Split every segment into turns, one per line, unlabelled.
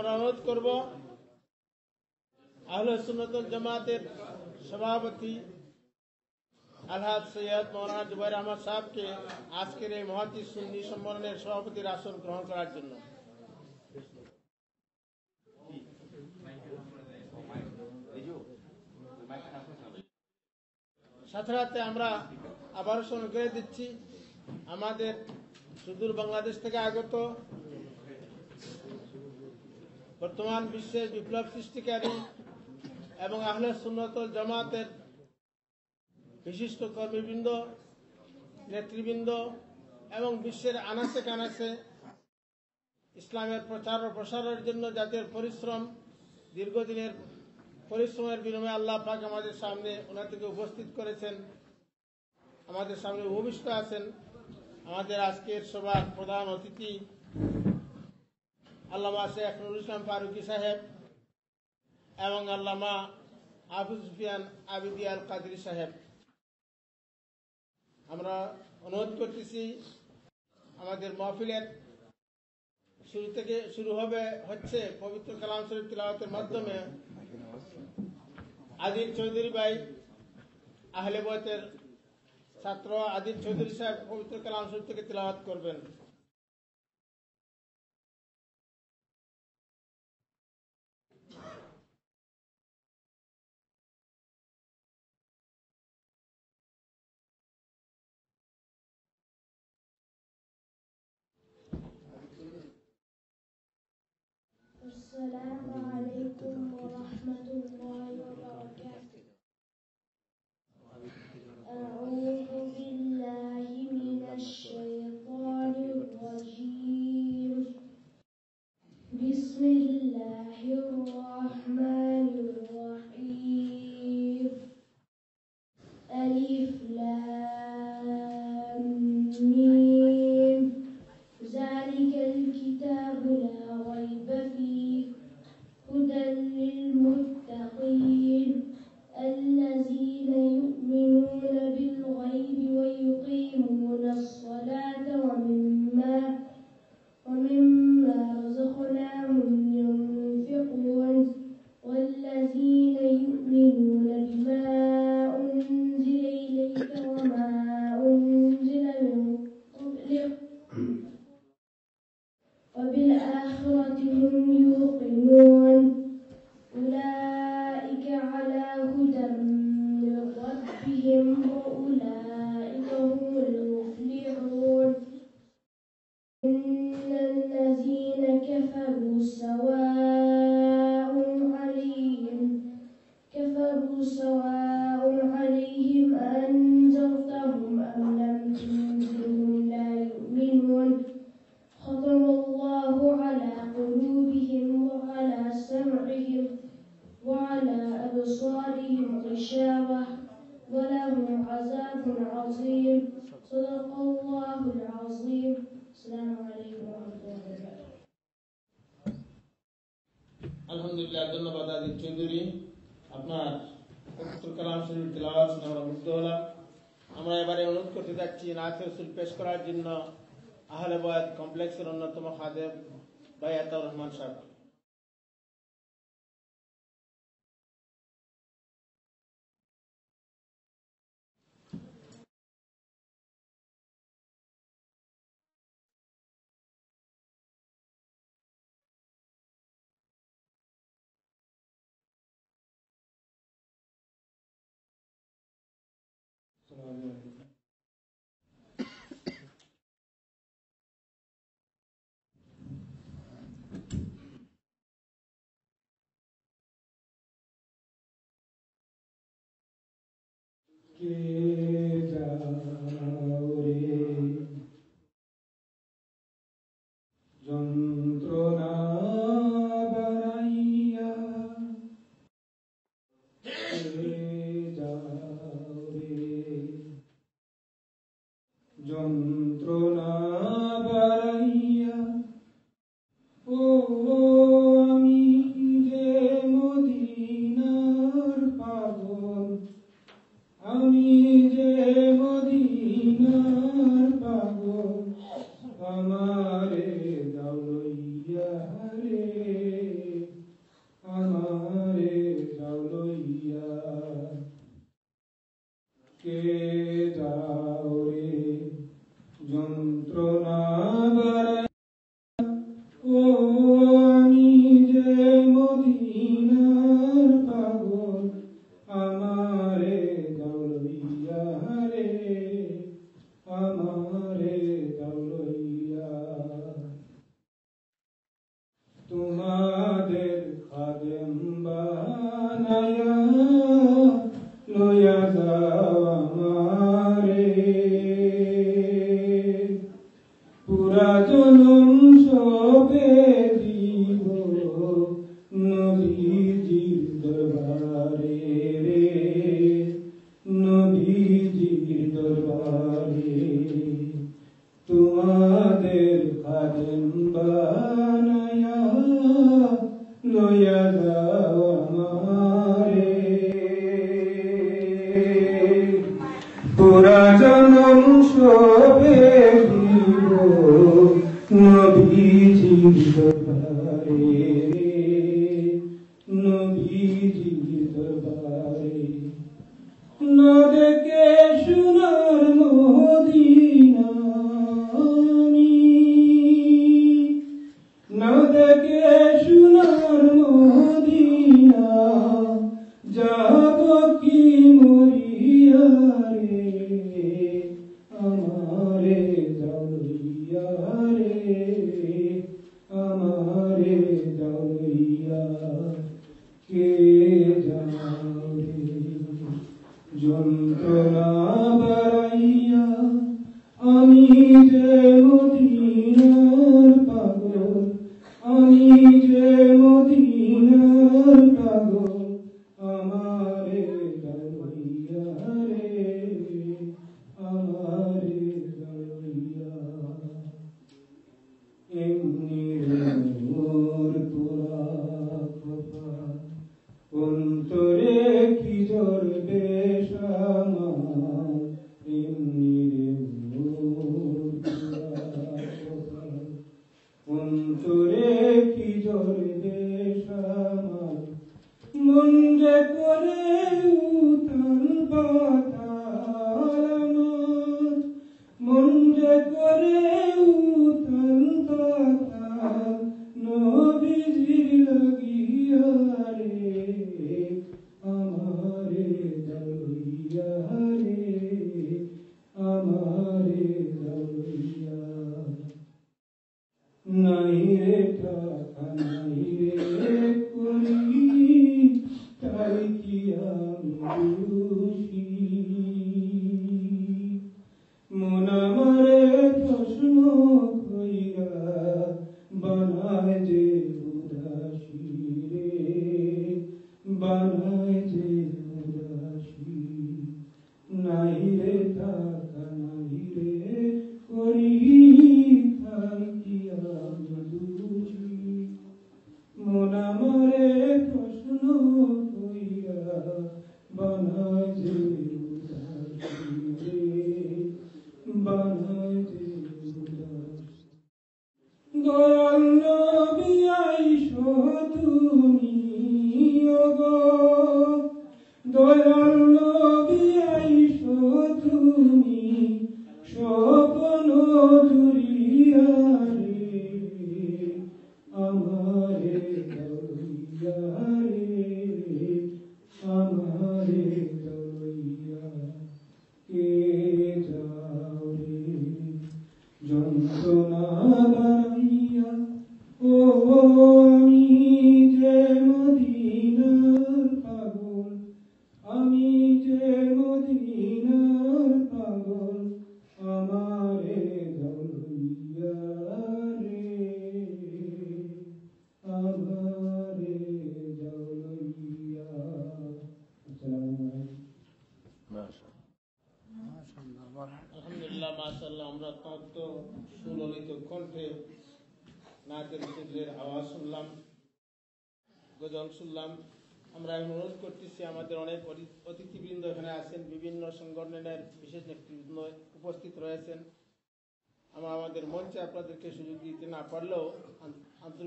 আমরা অনুরোধ করব আহলে সুন্নতুল জামাতের সভাপতি আলহাদ সৈয়দ মৌলানা জুবাই আহমদ সাহেবকে আজকের এই মহাতি সুন্নি সম্মেলনের সভাপতির আসন গ্রহণ করার জন্য সাথে সাথে আমরা আবারও সঙ্গে করে দিচ্ছি আমাদের সুদূর বাংলাদেশ থেকে আগত বর্তমান বিশ্বের বিপ্লব সৃষ্টিকারী এবং আহলে সুন্নত জামাতের বিশিষ্ট কর্মীবৃন্দ নেতৃবৃন্দ এবং বিশ্বের আনাসে কানাসে ইসলামের প্রচার ও প্রসারের জন্য যাদের পরিশ্রম দীর্ঘদিনের পরিশ্রমের বিনিময়ে আল্লাহ পাক আমাদের সামনে ওনাদেরকে উপস্থিত করেছেন আমাদের সামনে উপবিষ্ট আছেন আমাদের আজকের সভার প্রধান অতিথি আল্লামা শেখ নুর ইসলাম ফারুকি সাহেব এবং আল্লামা হাফিজ সুফিয়ান আবিদি আল কাদির সাহেব আমরা অনুরোধ করতেছি আমাদের মহফিলের শুরু থেকে শুরু হবে হচ্ছে পবিত্র কালাম শরীফ তিলাওয়াতের মাধ্যমে আদিল চৌধুরী ভাই আহলে বয়তের ছাত্র আদিল চৌধুরী সাহেব পবিত্র কালাম শরীফ থেকে তিলাওয়াত করবেন
температура
que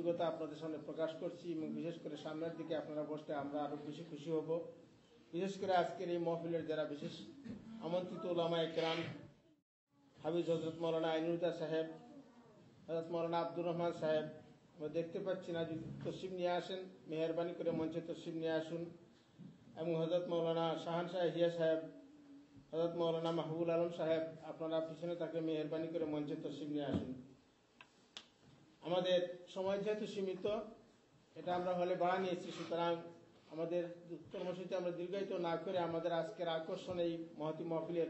অভিজ্ঞতা আপনাদের সামনে প্রকাশ করছি এবং বিশেষ করে সামনের দিকে আপনারা বসতে আমরা আরো বেশি খুশি হব বিশেষ করে আজকের এই মহফিলের যারা বিশেষ আমন্ত্রিত ওলামা একরাম হাবিজ হজরত মৌলানা আইনুদা সাহেব হজরত মৌলানা আব্দুর রহমান সাহেব আমরা দেখতে পাচ্ছি না যদি তসিম নিয়ে আসেন মেহরবানি করে মঞ্চে তসিম নিয়ে আসুন এবং হজরত মৌলানা শাহান শাহ হিয়া সাহেব হজরত মৌলানা মাহবুল আলম সাহেব আপনারা পিছনে তাকে মেহরবানি করে মঞ্চে তসিম নিয়ে আসুন আমাদের সময় যেহেতু সীমিত এটা আমরা হলে বাড়া নিয়েছি সুতরাং আমাদের কর্মসূচি আমরা দীর্ঘায়িত না করে আমাদের আজকের আকর্ষণ এই মহতি মহফিলের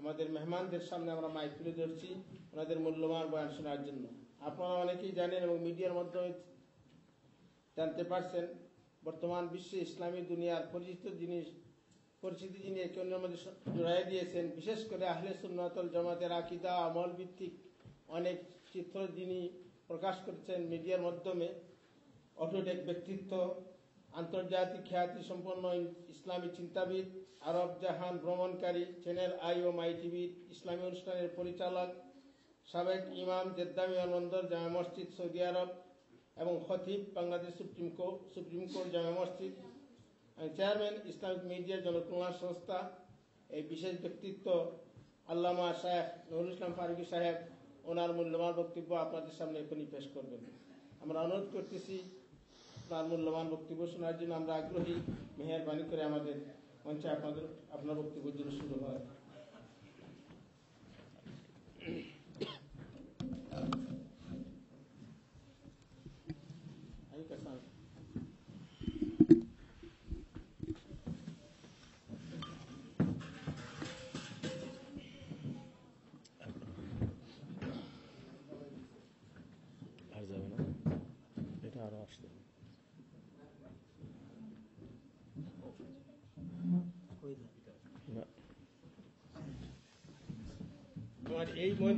আমাদের মেহমানদের সামনে আমরা মাইক তুলে ধরছি ওনাদের মূল্যবান বয়ান শোনার জন্য আপনারা অনেকেই জানেন এবং মিডিয়ার মাধ্যমে জানতে পারছেন বর্তমান বিশ্বে ইসলামী দুনিয়ার পরিচিত জিনিস পরিচিতি যিনি একে অন্যের মধ্যে জড়াই দিয়েছেন বিশেষ করে আহলে সুন্নাতল জমাতের আকিদা আমল ভিত্তিক অনেক চিত্র যিনি প্রকাশ করেছেন মিডিয়ার মাধ্যমে অটুট এক ব্যক্তিত্ব আন্তর্জাতিক খ্যাতি সম্পন্ন ইসলামী চিন্তাবিদ আরব জাহান ভ্রমণকারী চ্যানেল আই ও মাই টিভির ইসলামী অনুষ্ঠানের পরিচালক সাবেক ইমাম জেদ্দা বিমানবন্দর জামা মসজিদ সৌদি আরব এবং খতিব Bangladesh supreme court supreme court জামা মসজিদ চেয়ারম্যান ইসলামিক মিডিয়া জনকল্যাণ সংস্থা এই বিশেষ ব্যক্তিত্ব আল্লামা শাহেখ নুরুল ইসলাম ফারুকি সাহেব ওনার মূল্যবান বক্তব্য আপনাদের সামনে এখনই পেশ করবেন আমরা অনুরোধ করতেছি তার মূল্যবান বক্তব্য শোনার জন্য আমরা আগ্রহী মেহরবানি করে আমাদের মঞ্চে আপনাদের আপনার বক্তব্যের জন্য শুরু হয়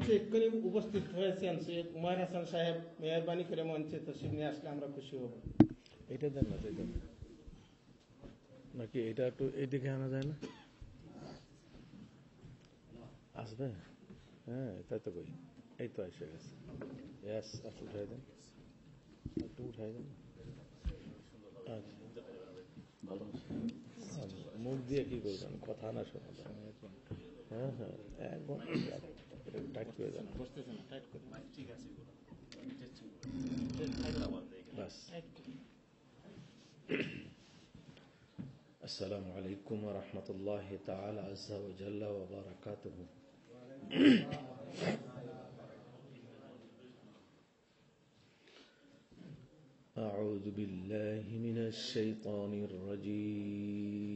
শেখ করিম উপস্থিত হয়েছেন শেখ উমার হাসান সাহেব মেহরবানি করে মঞ্চে তসিব নিয়ে আসলে আমরা খুশি হব এটা দেন না সেটা
নাকি এটা একটু দিকে আনা যায় না আসবে হ্যাঁ তাই তো কই এই তো এসে গেছে ইয়াস একটু উঠাই দেন একটু উঠাই দেন মুখ দিয়ে কি করবেন কথা না শোনা হ্যাঁ হ্যাঁ একদম টাইট করে দেন
السلام عليكم ورحمة الله تعالى عز وجل وبركاته
أعوذ بالله من الشيطان الرجيم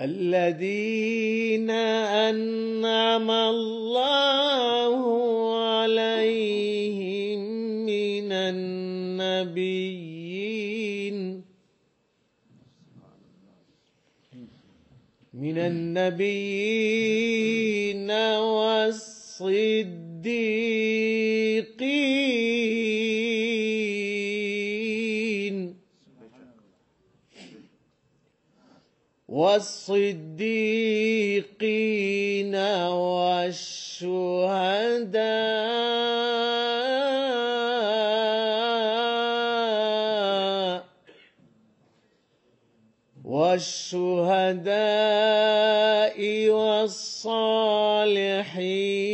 الذين أنعم الله عليهم من النبيين من النبيين والصديقين والصديقين والشهداء والشهداء والصالحين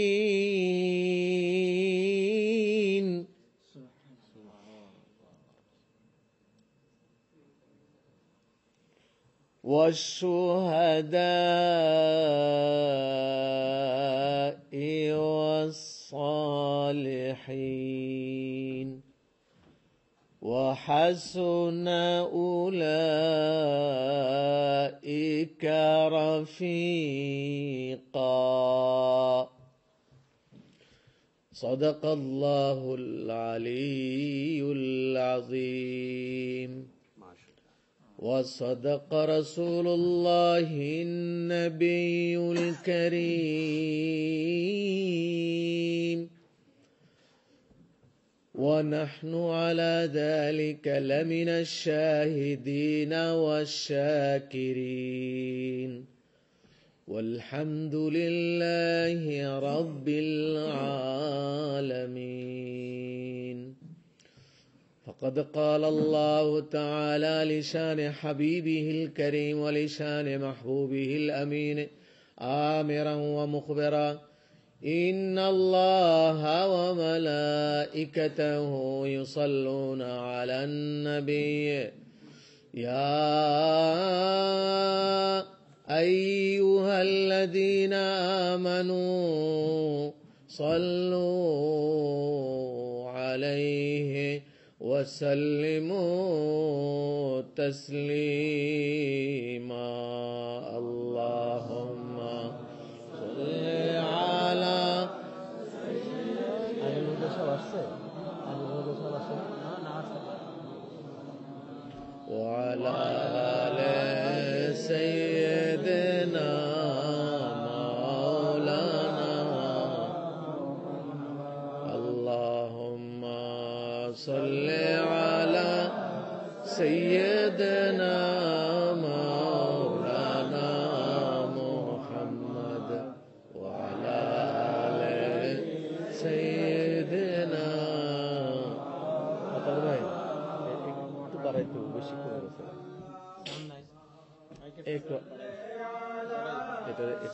والشهداء والصالحين وحسن أولئك رفيقا صدق الله العلي العظيم وصدق رسول الله النبي الكريم ونحن على ذلك لمن الشاهدين والشاكرين والحمد لله رب العالمين وقد قال الله تعالى لشان حبيبه الكريم ولشان محبوبه الأمين آمرا ومخبرا إن الله وملائكته يصلون على النبي يا أيها الذين آمنوا صلوا عليه وسلموا تسليما اللهم صل على وعلى آل سيدنا مولانا اللهم صل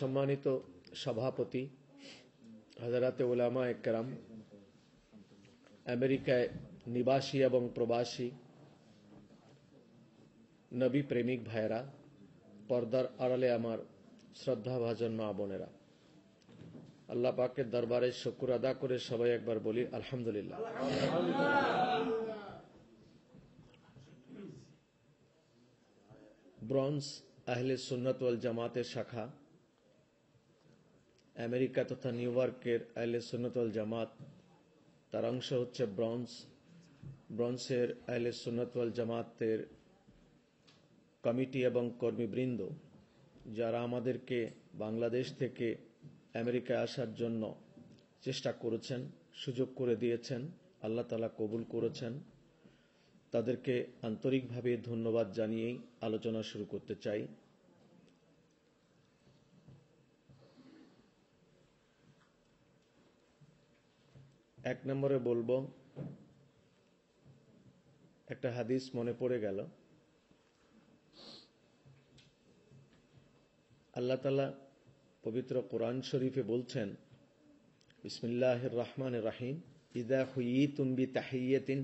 সম্মানিত সভাপতি হাজারাতে ওলামা একরাম আমেরিকায় নিবাসী এবং প্রবাসী নবী প্রেমিক ভাইরা পর্দার আড়ালে আমার শ্রদ্ধাভাজন মা বোনেরা আল্লাহ পাকের দরবারে শকুর আদা করে সবাই একবার বলি আলহামদুলিল্লাহ ব্রঞ্জ আহলে সুন্নত জামাতের শাখা আমেরিকা তথা নিউ ইয়র্কের আহলে সুন্নতল জামাত তার অংশ হচ্ছে ব্রঞ্জ ব্রঞ্জের আইলে সুন্নতল জামাতের কমিটি এবং কর্মীবৃন্দ যারা আমাদেরকে বাংলাদেশ থেকে আমেরিকায় আসার জন্য চেষ্টা করেছেন সুযোগ করে দিয়েছেন আল্লাহ তালা কবুল করেছেন তাদেরকে আন্তরিকভাবে ধন্যবাদ জানিয়েই আলোচনা শুরু করতে চাই এক নম্বরে বলবো একটা হাদিস মনে পড়ে গেল আল্লাহ তালা পবিত্র কোরআন শরীফে বলছেন ইসমিল্লাহ রহমান রাহিম ইদা হুই তুমি তাহিয়তিন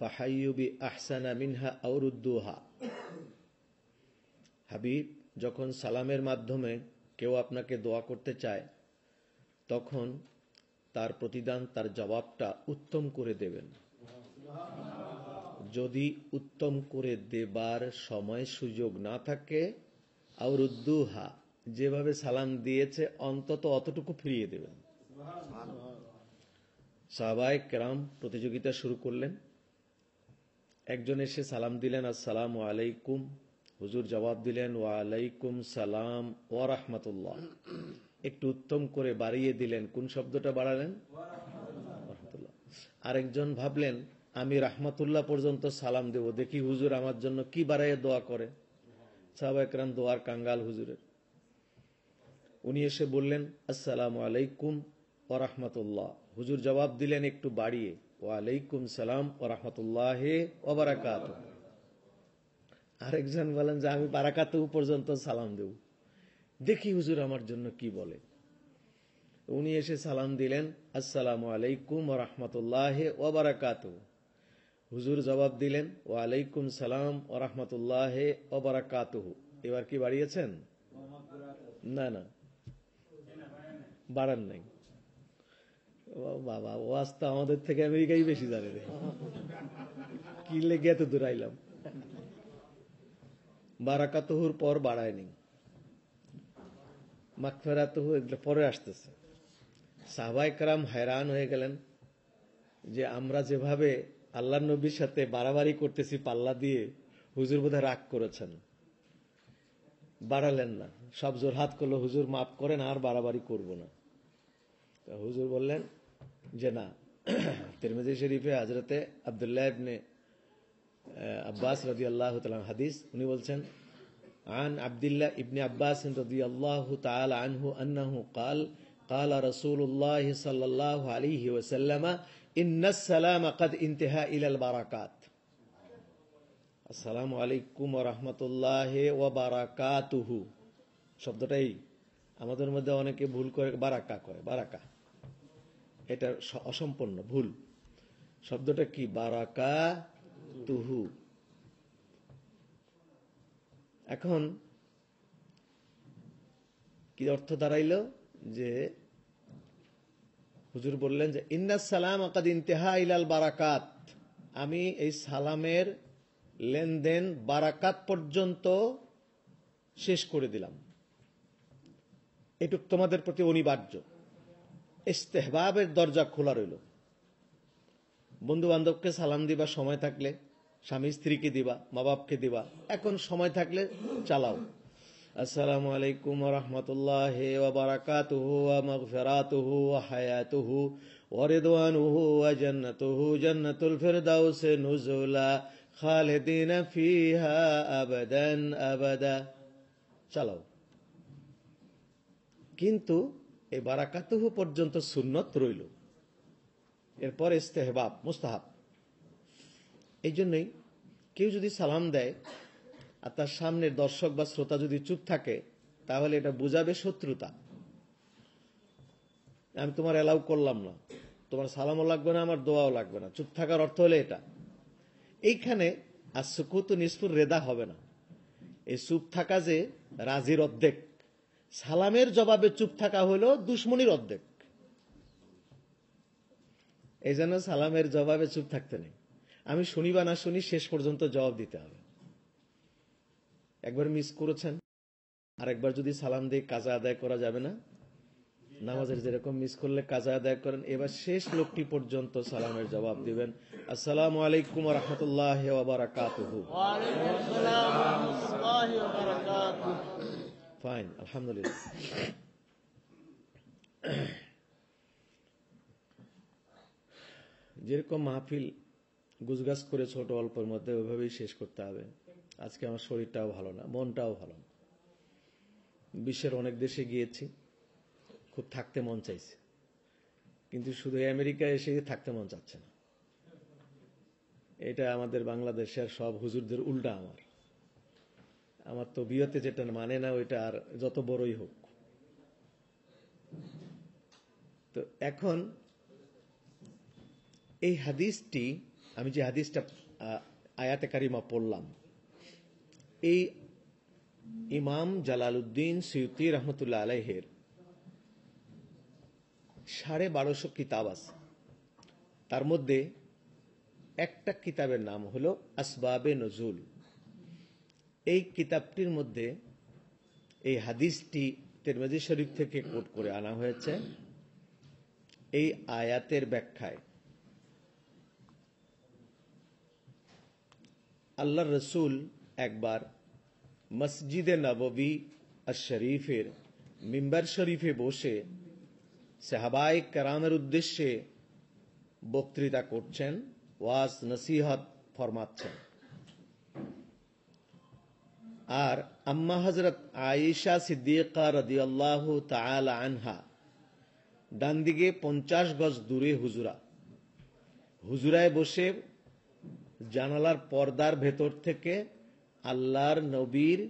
ফাহাইবি আহসানা মিনহা আউরুদ্দুহা হাবিব যখন সালামের মাধ্যমে কেউ আপনাকে দোয়া করতে চায় তখন তার প্রতিদান তার জবাবটা উত্তম করে দেবেন যদি উত্তম করে দেবার সময় সুযোগ না থাকে আউরুদ্দুহা যেভাবে সালাম দিয়েছে অন্তত অতটুকু ফিরিয়ে দেবেন সাহবায় কেরাম প্রতিযোগিতা শুরু করলেন একজন এসে সালাম দিলেন আসসালাম আলাইকুম হুজুর জবাব দিলেন ওয়া আলাইকুম সালাম ওয়া রাহমাতুল্লাহ একটু উত্তম করে বাড়িয়ে দিলেন কোন শব্দটা বাড়ালেন আরেকজন ভাবলেন আমি রাহমাতুল্লাহ পর্যন্ত সালাম দেব দেখি হুজুর আমার জন্য কি বাড়াইয়ে দোয়া করে সাহবাকরাম দোয়ার কাঙ্গাল হুজুরের উনি এসে বললেন আসসালাম আলাইকুম ও রাহমাতুল্লাহ হুজুর জবাব দিলেন একটু বাড়িয়ে ওয়ালাইকুম সালাম ও রাহমাতুল্লাহ ওবারাকাত আরেকজন বলেন যে আমি বারাকাতেও পর্যন্ত সালাম দেবো দেখি হুজুর আমার জন্য কি বলে উনি এসে সালাম দিলেন আসসালাম আলাইকুম রহমতুল্লাহ ওবরাকাত হুজুর জবাব দিলেন ও আলাইকুম সালাম ও রহমতুল্লাহ ওবরাকাত এবার কি বাড়িয়েছেন না না বাড়ান নাই বাবা ও আস্তা আমাদের থেকে আমেরিকাই বেশি জানে রে কি লেগে এত দূর আইলাম বারাকাতহুর পর বাড়ায়নি মাকফেরা তো এগুলো পরে আসতেছে সাহবাই কালাম হয়রান হয়ে গেলেন যে আমরা যেভাবে আল্লাহ নবীর সাথে বাড়াবাড়ি করতেছি পাল্লা দিয়ে হুজুর বোধ রাগ করেছেন বাড়ালেন না সব জোর হাত করলো হুজুর মাফ করেন আর বাড়াবাড়ি করব না হুজুর বললেন যে না তিরমিজি শরীফে হাজরতে আবদুল্লাহ ইবনে আব্বাস রাজি আল্লাহ হাদিস উনি বলছেন عن عبد الله ابن عباس رضي الله تعالى عنه أنه قال قال رسول الله صلى الله عليه وسلم إن السلام قد انتهى إلى البركات আসসালামু আলাইকুম রহমতুল্লাহ ওবারাকাতুহু শব্দটাই আমাদের মধ্যে অনেকে ভুল করে বারাকা কয় বারাকা এটা অসম্পন্ন ভুল শব্দটা কি বারাকা তুহু এখন কি অর্থ দাঁড়াইল যে হুজুর বললেন যে ইন্না সালাম আকাদ ইন্তেহা ইলাল বারাকাত আমি এই সালামের লেনদেন বারাকাত পর্যন্ত শেষ করে দিলাম এটুক তোমাদের প্রতি অনিবার্য ইস্তেহবাবের দরজা খোলা রইল বন্ধু বান্ধবকে সালাম দিবার সময় থাকলে স্বামী স্ত্রীকে দিবা মা বাপকে দিবা এখন সময় থাকলে চালাও আসসালামু আলাইকুম রহমতুল্লাহ বারাকাতুহু মগফেরাতুহু হায়াতুহু ওরেদানুহু জন্নতুহু জন্নতুল ফিরদাউস নুজুলা খালেদিন ফিহা আবাদান আবাদা চালাও কিন্তু এই বারাকাতুহু পর্যন্ত সুন্নত রইল এরপর ইস্তেহবাব মুস্তাহাব এই জন্যই কেউ যদি সালাম দেয় আর তার সামনের দর্শক বা শ্রোতা যদি চুপ থাকে তাহলে এটা বোঝাবে শত্রুতা আমি তোমার অ্যালাউ করলাম না তোমার সালামও লাগবে না আমার দোয়াও লাগবে না চুপ থাকার অর্থ হলে এটা এইখানে আর সুকুত নিষ্পুর রেদা হবে না এই চুপ থাকা যে রাজির অর্ধেক সালামের জবাবে চুপ থাকা হলো দুশ্মনির অর্ধেক এই জন্য সালামের জবাবে চুপ থাকতে নেই আমি শুনি বা না শুনি শেষ পর্যন্ত জবাব দিতে হবে একবার মিস করেছেন আর একবার যদি সালাম দিয়ে কাজা আদায় করা যাবে না নামাজের যেরকম মিস করলে কাজা আদায় করেন এবার শেষ লোকটি পর্যন্ত সালামের জবাব দিবেন আসসালাম আলাইকুম রহমতুল্লাহ ফাইন আলহামদুলিল্লাহ যেরকম মাহফিল গুজগাছ করে ছোট অল্পের মধ্যে ওইভাবেই শেষ করতে হবে আজকে আমার শরীরটাও ভালো না মনটাও ভালো না বিশ্বের অনেক দেশে গিয়েছি খুব থাকতে মন চাইছে কিন্তু শুধু আমেরিকা এসে থাকতে মন চাচ্ছে না এটা আমাদের বাংলাদেশের সব হুজুরদের উল্টা আমার আমার তো বিয়েতে যেটা মানে না ওইটা আর যত বড়ই হোক তো এখন এই হাদিসটি আমি যে হাদিসটা আয়াতে কারিমা পড়লাম এই ইমাম উদ্দিন সৈতি রহমতুল্লাহ আলাইহের সাড়ে বারোশো কিতাব আছে তার মধ্যে একটা কিতাবের নাম হলো আসবাবে নজুল এই কিতাবটির মধ্যে এই হাদিসটি তেরমাজি শরীফ থেকে কোট করে আনা হয়েছে এই আয়াতের ব্যাখ্যায় আল্লাহ রসুল একবার মসজিদে নববী আর শরীফের মিম্বার শরীফে বসে সাহাবাই কারামের উদ্দেশ্যে বক্তৃতা করছেন ওয়াজ নসিহত ফরমাচ্ছেন আর আম্মা হজরত আয়েশা সিদ্দিকা রদিয়াল্লাহ তাল আনহা ডান দিকে পঞ্চাশ গজ দূরে হুজুরা হুজুরায় বসে জানালার পর্দার ভেতর থেকে আল্লাহর নবীর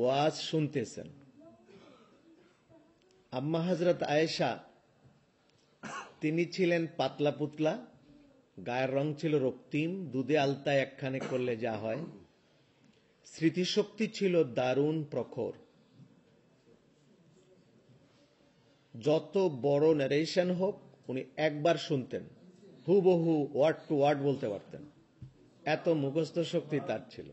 ওয়াজ শুনতেছেন আম্মা হজরত আয়েশা তিনি ছিলেন পাতলা পুতলা গায়ের রং ছিল রক্তিম দুধে আলতায় একখানে করলে যা হয় স্মৃতিশক্তি ছিল দারুণ প্রখর যত বড় নারেশন হোক উনি একবার শুনতেন হুবহু ওয়ার্ড টু ওয়ার্ড বলতে পারতেন এত মুখস্থ শক্তি তার ছিল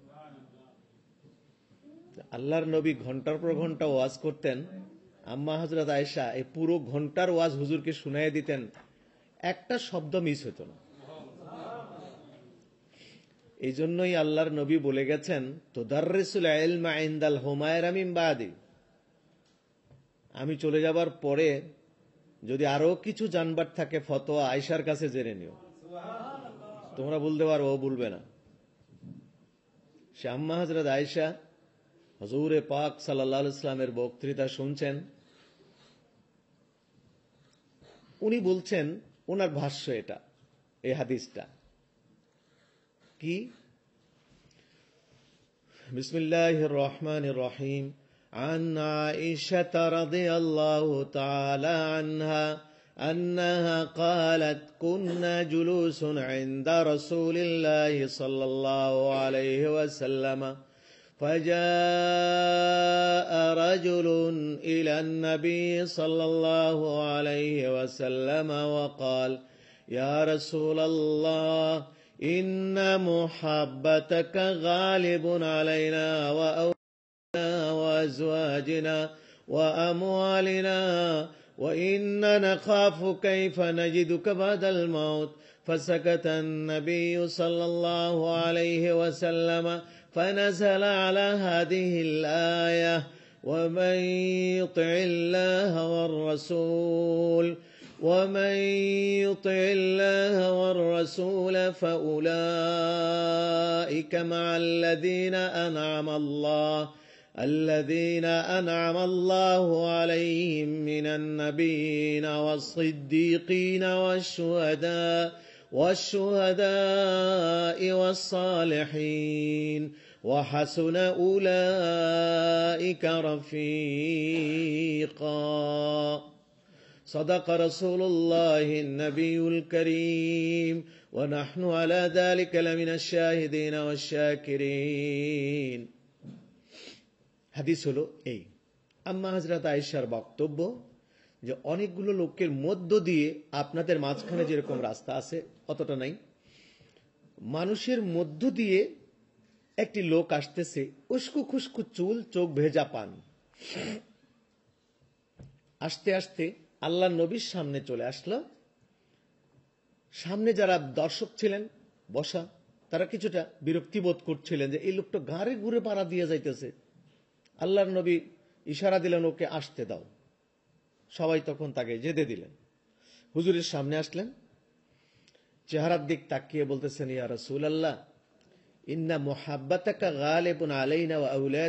আল্লাহর নবী ঘন্টার পর ঘন্টা ওয়াজ করতেন আম্মা হজরত আয়সা এই পুরো ঘন্টার ওয়াজ হুজুরকে শুনাই দিতেন একটা শব্দ মিস হতো না এই জন্যই আল্লাহর নবী বলে গেছেন তোদারসুল আমিম আমি চলে যাবার পরে যদি আরো কিছু জানবার থাকে ফতোয়া আয়সার কাছে জেনে নিও তোমরা বলতে পারবো ও বলবে না শ্যাম্মা হজরত আয়সা হজুরে পাক সাল্লা ইসলামের বক্তৃতা শুনছেন উনি বলছেন ওনার ভাষ্য এটা এই হাদিসটা কি বিসমিল্লাহ রহমান রহিম আন্না ইশা رضي الله تعالى أنها قالت كنا جلوس عند رسول الله صلى الله عليه وسلم فجاء
رجل إلى النبي صلى الله عليه وسلم
وقال يا رسول الله إن محبتك غالب علينا وأولنا وأزواجنا وأموالنا وإنا نخاف كيف نجدك بعد الموت فسكت النبي صلى الله عليه وسلم فنزل على هذه الآية ومن
يطع الله والرسول ومن يطع الله والرسول فأولئك مع الذين أنعم الله الذين أنعم الله عليهم من النبيين والصديقين
والشهداء والشهداء والصالحين وحسن أولئك رفيقا صدق رسول الله النبي الكريم ونحن على ذلك لمن الشاهدين والشاكرين হাদিস হলো এই আম্মা হাজরাত আয়েশার বক্তব্য যে অনেকগুলো লোকের মধ্য দিয়ে আপনাদের মাঝখানে যেরকম রাস্তা আছে অতটা নাই মানুষের মধ্য দিয়ে একটি লোক আসতেছে উস্কু খুস্কু চুল চোখ ভেজা পান আসতে আসতে আল্লাহ নবীর সামনে চলে আসলো সামনে যারা দর্শক ছিলেন বসা তারা কিছুটা বিরক্তি বোধ করছিলেন যে এই লোকটা গাড়ি ঘুরে পাড়া দিয়ে যাইতেছে আল্লাহর নবী ইশারা দিলেন ওকে আসতে দাও সবাই তখন তাকে যেতে দিলেন হুজুরের সামনে আসলেন চেহারার দিক তাকিয়ে বলতেছেন ইয়া রসুল আল্লাহ ওয়া ওয়া ওয়া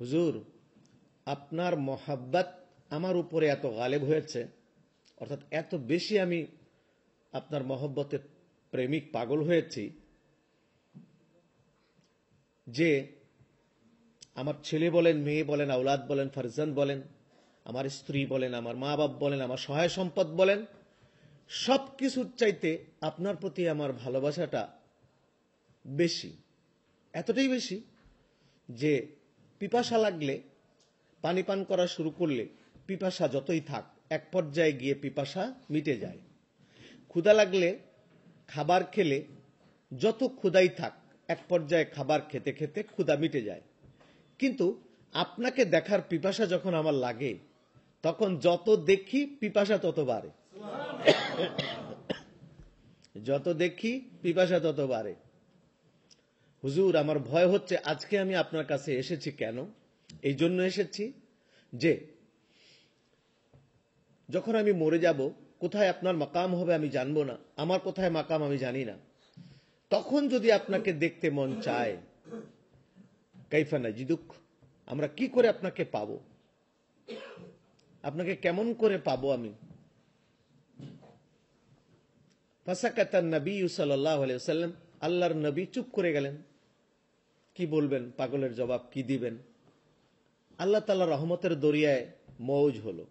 হুজুর আপনার মহাব্বাত আমার উপরে এত গালেব হয়েছে অর্থাৎ এত বেশি আমি আপনার মহব্বতে প্রেমিক পাগল হয়েছি যে আমার ছেলে বলেন মেয়ে বলেন আউলাদ বলেন ফারজান বলেন আমার স্ত্রী বলেন আমার মা বাপ বলেন আমার সহায় সম্পদ বলেন সব কিছুর চাইতে আপনার প্রতি আমার ভালোবাসাটা বেশি এতটাই বেশি যে পিপাসা লাগলে পানি পান করা শুরু করলে পিপাসা যতই থাক এক পর্যায়ে গিয়ে পিপাসা মিটে যায় ক্ষুধা লাগলে খাবার খেলে যত ক্ষুদাই থাক এক পর্যায়ে খাবার খেতে খেতে ক্ষুদা মিটে যায় কিন্তু আপনাকে দেখার পিপাসা যখন আমার লাগে তখন যত দেখি পিপাসা তত বাড়ে যত দেখি পিপাসা তত বাড়ে হুজুর আমার ভয় হচ্ছে আজকে আমি আপনার কাছে এসেছি কেন এই জন্য এসেছি যে যখন আমি মরে যাব কোথায় আপনার মাকাম হবে আমি জানবো না আমার কোথায় মাকাম আমি জানি না তখন যদি আপনাকে দেখতে মন চায় কাইফা জিদুক আমরা কি করে আপনাকে পাব আপনাকে কেমন করে পাব আমি নবী সাল্লাহ আল্লাহর নবী চুপ করে গেলেন কি বলবেন পাগলের জবাব কি দিবেন আল্লাহ তাল্লাহ রহমতের দরিয়ায় মৌজ হলো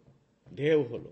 ঢেউ হলো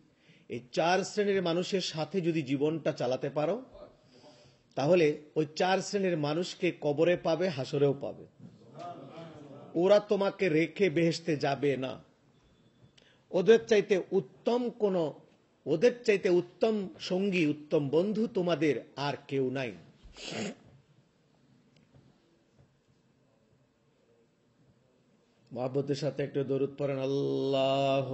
এই চার শ্রেণীর মানুষের সাথে যদি জীবনটা চালাতে পারো তাহলে ওই চার শ্রেণীর মানুষকে কবরে পাবে হাসরেও পাবে ওরা তোমাকে রেখে বেহেসতে যাবে না ওদের চাইতে উত্তম কোন ওদের চাইতে উত্তম সঙ্গী উত্তম বন্ধু তোমাদের আর কেউ নাই মহাব্বতের সাথে একটু দরুদ পড়েন আল্লাহ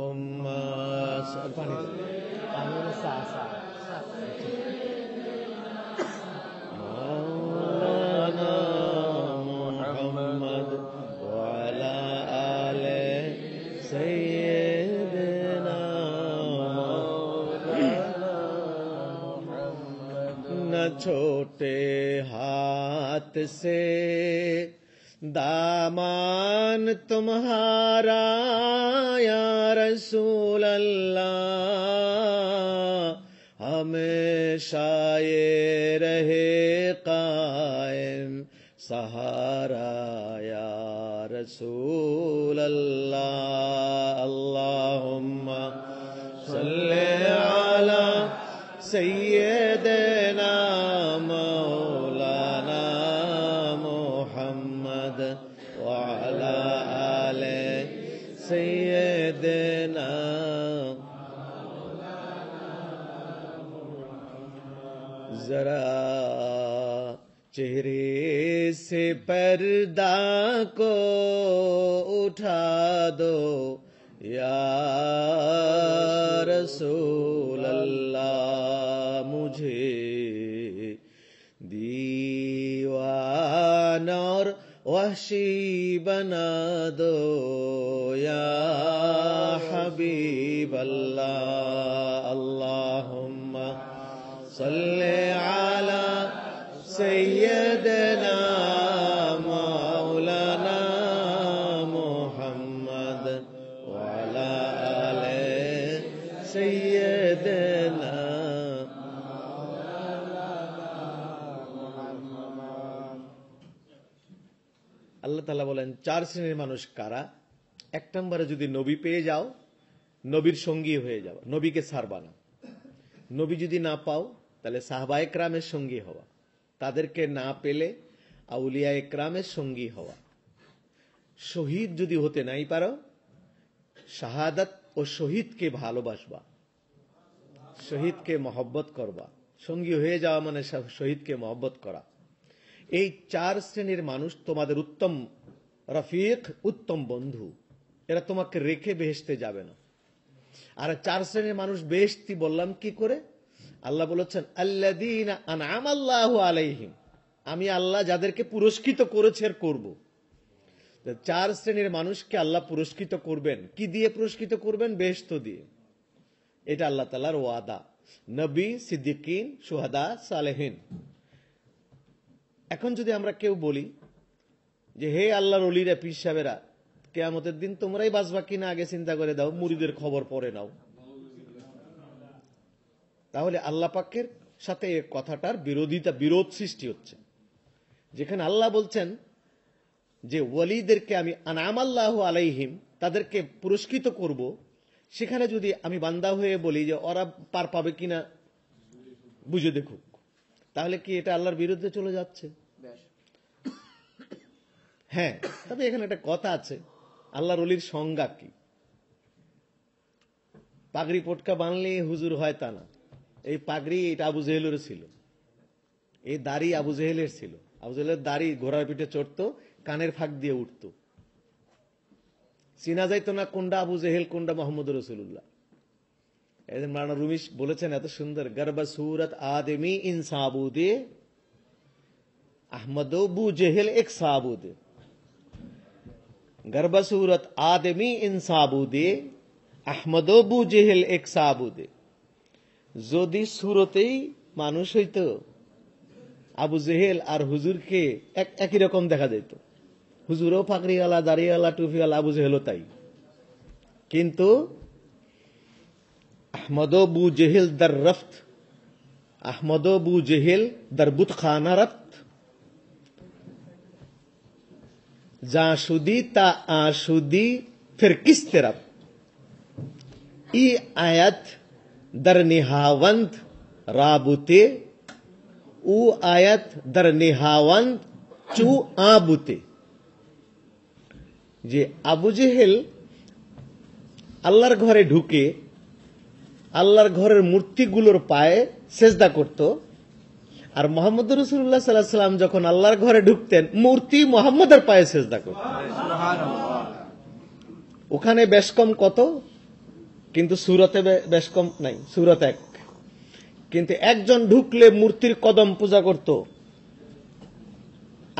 छोटे হাত সে دامان تمہارا
یا رسول اللہ
ہمیشہ یہ رہے قائم سہارا یا رسول اللہ اللہم صلی علی سید پردہ کو اٹھا دو یا رسول
اللہ مجھے دیوان اور وحشی بنا دو یا حبیب اللہ اللہم صلی علی سید
আল্লাহ তালা বলেন চার শ্রেণীর মানুষ কারা এক নম্বরে যদি নবী পেয়ে যাও নবীর সঙ্গী হয়ে যাওয়া নবীকে ছাড়বা না নবী যদি না পাও তাহলে সাহবা একরামের সঙ্গী হওয়া তাদেরকে না পেলে আউলিয়া একরামের সঙ্গী হওয়া শহীদ যদি হতে নাই পারো শাহাদাত ও শহীদকে ভালোবাসবা শহীদকে মহব্বত করবা সঙ্গী হয়ে যাওয়া মানে শহীদকে মহব্বত করা এই চার শ্রেণীর মানুষ তোমাদের উত্তম রফিক উত্তম বন্ধু এরা তোমাকে রেখে বেহেসতে যাবে না আর চার শ্রেণীর মানুষ বেহেস্তি বললাম কি করে আল্লাহ বলেছেন আনাম আল্লাহ আলাইহিম আমি আল্লাহ যাদেরকে পুরস্কৃত করেছে আর করব চার শ্রেণীর মানুষকে আল্লাহ পুরস্কৃত করবেন কি দিয়ে পুরস্কৃত করবেন বেহস্ত দিয়ে এটা আল্লাহ তালার ওয়াদা নবী সিদ্দিকিন সুহাদা সালেহিন এখন যদি আমরা কেউ বলি যে হে আল্লাহর অলিরা পীর সাহেবেরা কেয়ামতের দিন তোমরাই বাঁচবা কিনা আগে চিন্তা করে দাও মুরিদের খবর পরে নাও তাহলে আল্লাহ পাকের সাথে এ কথাটার বিরোধিতা বিরোধ সৃষ্টি হচ্ছে যেখানে আল্লাহ বলছেন যে ওয়ালিদেরকে আমি আনাম আল্লাহ আলাইহিম তাদেরকে পুরস্কৃত করব সেখানে যদি আমি বান্দা হয়ে বলি যে ওরা পার পাবে কিনা বুঝে দেখুক তাহলে কি এটা আল্লাহর বিরুদ্ধে চলে যাচ্ছে হ্যাঁ তবে এখানে একটা কথা আছে আল্লাহর অলির সংজ্ঞা কি পাগড়ি পটকা বানলে হুজুর হয় তা না এই পাগড়ি এটা আবু জেহেলের ছিল এই দাড়ি আবু জেহেলের ছিল আবু জেহেলের দাড়ি ঘোড়ার পিঠে চড়তো কানের ফাঁক দিয়ে উঠত চিনা যাইতো না কোনটা আবু জেহেল কোনটা মোহাম্মদ রসুল্লাহ মারানা রুমিস বলেছেন এত সুন্দর গর্বা সুরত আদমি ইন সাবুদে আহমদ বু জেহেল এক সাবুদ গর্বা সুরত আদমি ইন সাবুদে আহমদ বু জেহেল এক সাবুদে যদি সুরতেই মানুষ হইত আবু জেহেল আর হুজুরকে এক একই রকম দেখা যেত হুজুরও ফাঁকরিওয়ালা দাড়িওয়ালা টুফিওয়ালা আবু জেহেলও তাই কিন্তু احمد و بو جہل در رفت احمد و بو جہل در بت خانہ رفت جاسو شدی تا آشودی پھر کس طرف ای آیت در نہاوند رابطے او آیت در نہاوند چو آبتے آبو جہل اللہ گھوڑے ڈکے আল্লাহর ঘরের মূর্তিগুলোর পায়ে সেজদা করত আর মোহাম্মদ রসুল্লাহ সাল্লাহ সাল্লাম যখন আল্লাহর ঘরে ঢুকতেন মূর্তি মোহাম্মদের পায়ে সেজদা করত ওখানে বেশ কম কত কিন্তু সুরতে বেশ কম নাই সুরত এক কিন্তু একজন ঢুকলে মূর্তির কদম পূজা করত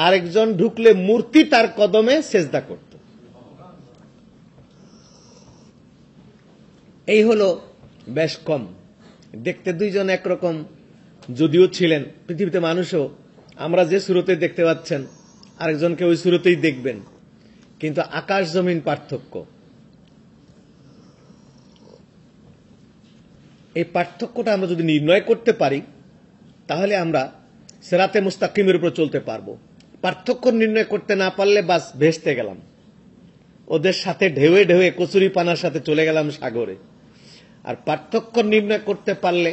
আরেকজন ঢুকলে মূর্তি তার কদমে সেজদা করত এই হলো বেশ কম দেখতে দুইজন একরকম যদিও ছিলেন পৃথিবীতে মানুষও আমরা যে সুরতে দেখতে পাচ্ছেন আরেকজনকে ওই সুরতেই দেখবেন কিন্তু আকাশ জমিন পার্থক্য এই পার্থক্যটা আমরা যদি নির্ণয় করতে পারি তাহলে আমরা সেরাতে মুস্তাকিমের উপর চলতে পারবো পার্থক্য নির্ণয় করতে না পারলে বাস ভেসতে গেলাম ওদের সাথে ঢেউয়ে ঢেউয়ে কচুরি পানার সাথে চলে গেলাম সাগরে আর পার্থক্য নির্ণয় করতে পারলে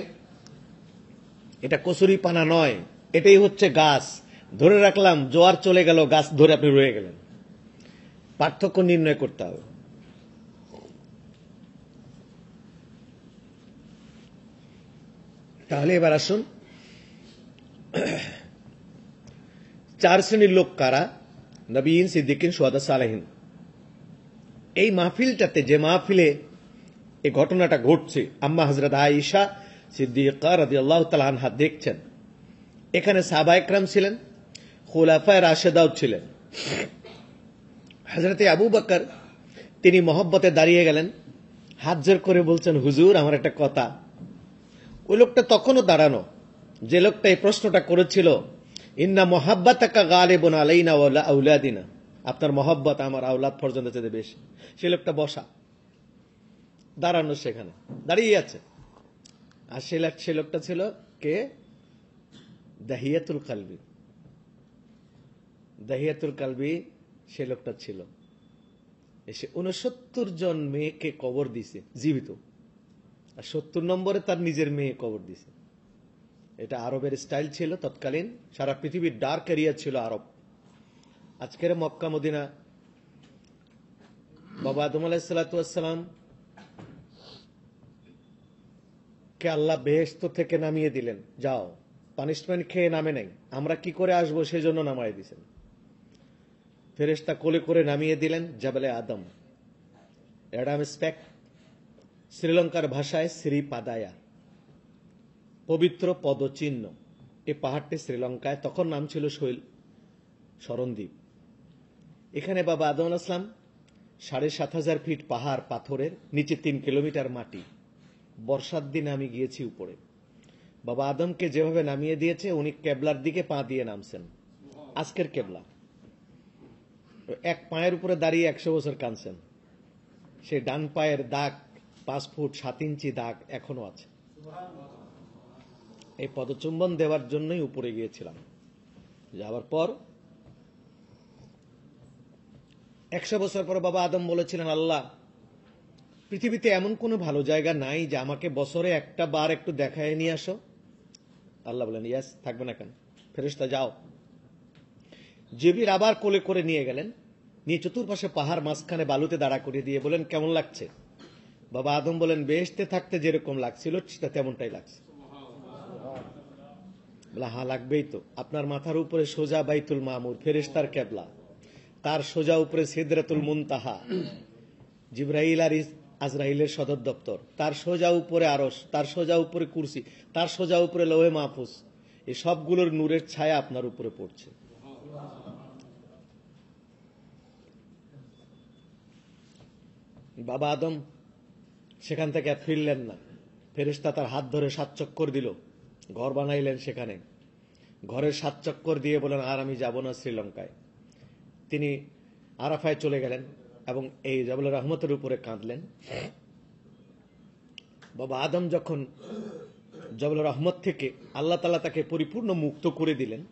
এটা কচুরি পানা নয় এটাই হচ্ছে গাছ ধরে রাখলাম জোয়ার চলে গেল গাছ ধরে আপনি রয়ে গেলেন পার্থক্য নির্ণয় করতে হবে তাহলে এবার আসুন চার শ্রেণীর লোক কারা নবীন সিদ্দিকিন সোয়াদা সালাহিন এই মাহফিলটাতে যে মাহফিলে এই ঘটনাটা ঘটছে আম্মা হজরত আয়সা সিদ্দিকা রাজি আল্লাহ দেখছেন এখানে সাবা একরাম ছিলেন খোলাফায় রাশেদাও ছিলেন হজরতে আবু বাকর তিনি মহব্বতে দাঁড়িয়ে গেলেন হাত জোর করে বলছেন হুজুর আমার একটা কথা ওই লোকটা তখনও দাঁড়ানো যে লোকটা এই প্রশ্নটা করেছিল ইন্না গালে বোনা আলাইনা আউলাদিনা আপনার মহব্বত আমার আউলাদ পর্যন্ত যেতে বেশি সে লোকটা বসা দাঁড়ানো সেখানে দাঁড়িয়ে আছে আর সে সে লোকটা ছিল কে দাহিয়াতুল কালবি দাহিয়াতুল কালবি সে লোকটা ছিল এসে উনসত্তর জন মেয়েকে কবর দিছে জীবিত আর সত্তর নম্বরে তার নিজের মেয়ে কবর দিছে এটা আরবের স্টাইল ছিল তৎকালীন সারা পৃথিবীর ডার্ক এরিয়া ছিল আরব আজকের মক্কা মদিনা বাবা আদম আলাহিসাল্লাম লোককে আল্লাহ বেহেস্ত থেকে নামিয়ে দিলেন যাও পানিশমেন্ট খেয়ে নামে নাই আমরা কি করে আসবো সেজন্য নামায় দিছেন ফেরেস্তা কোলে করে নামিয়ে দিলেন জাবেলে আদম অ্যাডাম স্প্যাক শ্রীলঙ্কার ভাষায় শ্রী পাদায়া পবিত্র পদচিহ্ন এই পাহাড়টি শ্রীলঙ্কায় তখন নাম ছিল শৈল শরণদ্বীপ এখানে বাবা আদম আসলাম সাড়ে সাত হাজার ফিট পাহাড় পাথরের নিচে তিন কিলোমিটার মাটি বর্ষার দিনে আমি গিয়েছি উপরে বাবা আদমকে যেভাবে নামিয়ে দিয়েছে উনি কেবলার দিকে পা দিয়ে নামছেন আজকের কেবলা এক পায়ের উপরে দাঁড়িয়ে একশো বছর কানছেন সে ডান পায়ের দাগ পাঁচ ফুট সাত ইঞ্চি দাগ এখনো আছে এই পদচুম্বন দেওয়ার জন্যই উপরে গিয়েছিলাম যাওয়ার পর একশো বছর পর বাবা আদম বলেছিলেন আল্লাহ পৃথিবীতে এমন কোনো ভালো জায়গা নাই যে আমাকে বছরে একটা বার একটু দেখায় নিয়ে আসো আল্লাহ বলেন ইয়াস থাকবে না কেন ফেরেস্তা যাও জেবির আবার কোলে করে নিয়ে গেলেন নিয়ে চতুর্পাশে পাহাড় মাঝখানে বালুতে দাঁড়া করিয়ে দিয়ে বলেন কেমন লাগছে বাবা আদম বলেন বেহেস্তে থাকতে যেরকম লাগছিল সেটা তেমনটাই লাগছে বলে হা লাগবেই তো আপনার মাথার উপরে সোজা বাইতুল মামুর ফেরেস্তার কেবলা তার সোজা উপরে সিদরাতুল মুনতাহা জিব্রাহিল আর আজরাইলের সদর দপ্তর তার সোজা উপরে আরস তার সোজা উপরে কুরসি তার সোজা উপরে লোহে মাহফুজ এই সবগুলোর নূরের ছায়া আপনার উপরে পড়ছে বাবা আদম সেখান থেকে আর ফিরলেন না ফেরেস্তা তার হাত ধরে সাত চক্কর দিল ঘর বানাইলেন সেখানে ঘরের সাত চক্কর দিয়ে বলেন আর আমি যাব না শ্রীলঙ্কায় তিনি আরাফায় চলে গেলেন এবং এই জবুল রহমতের উপরে কাঁদলেন বাবা আদম যখন জবুল রহমত থেকে আল্লাহ তালা তাকে পরিপূর্ণ মুক্ত করে দিলেন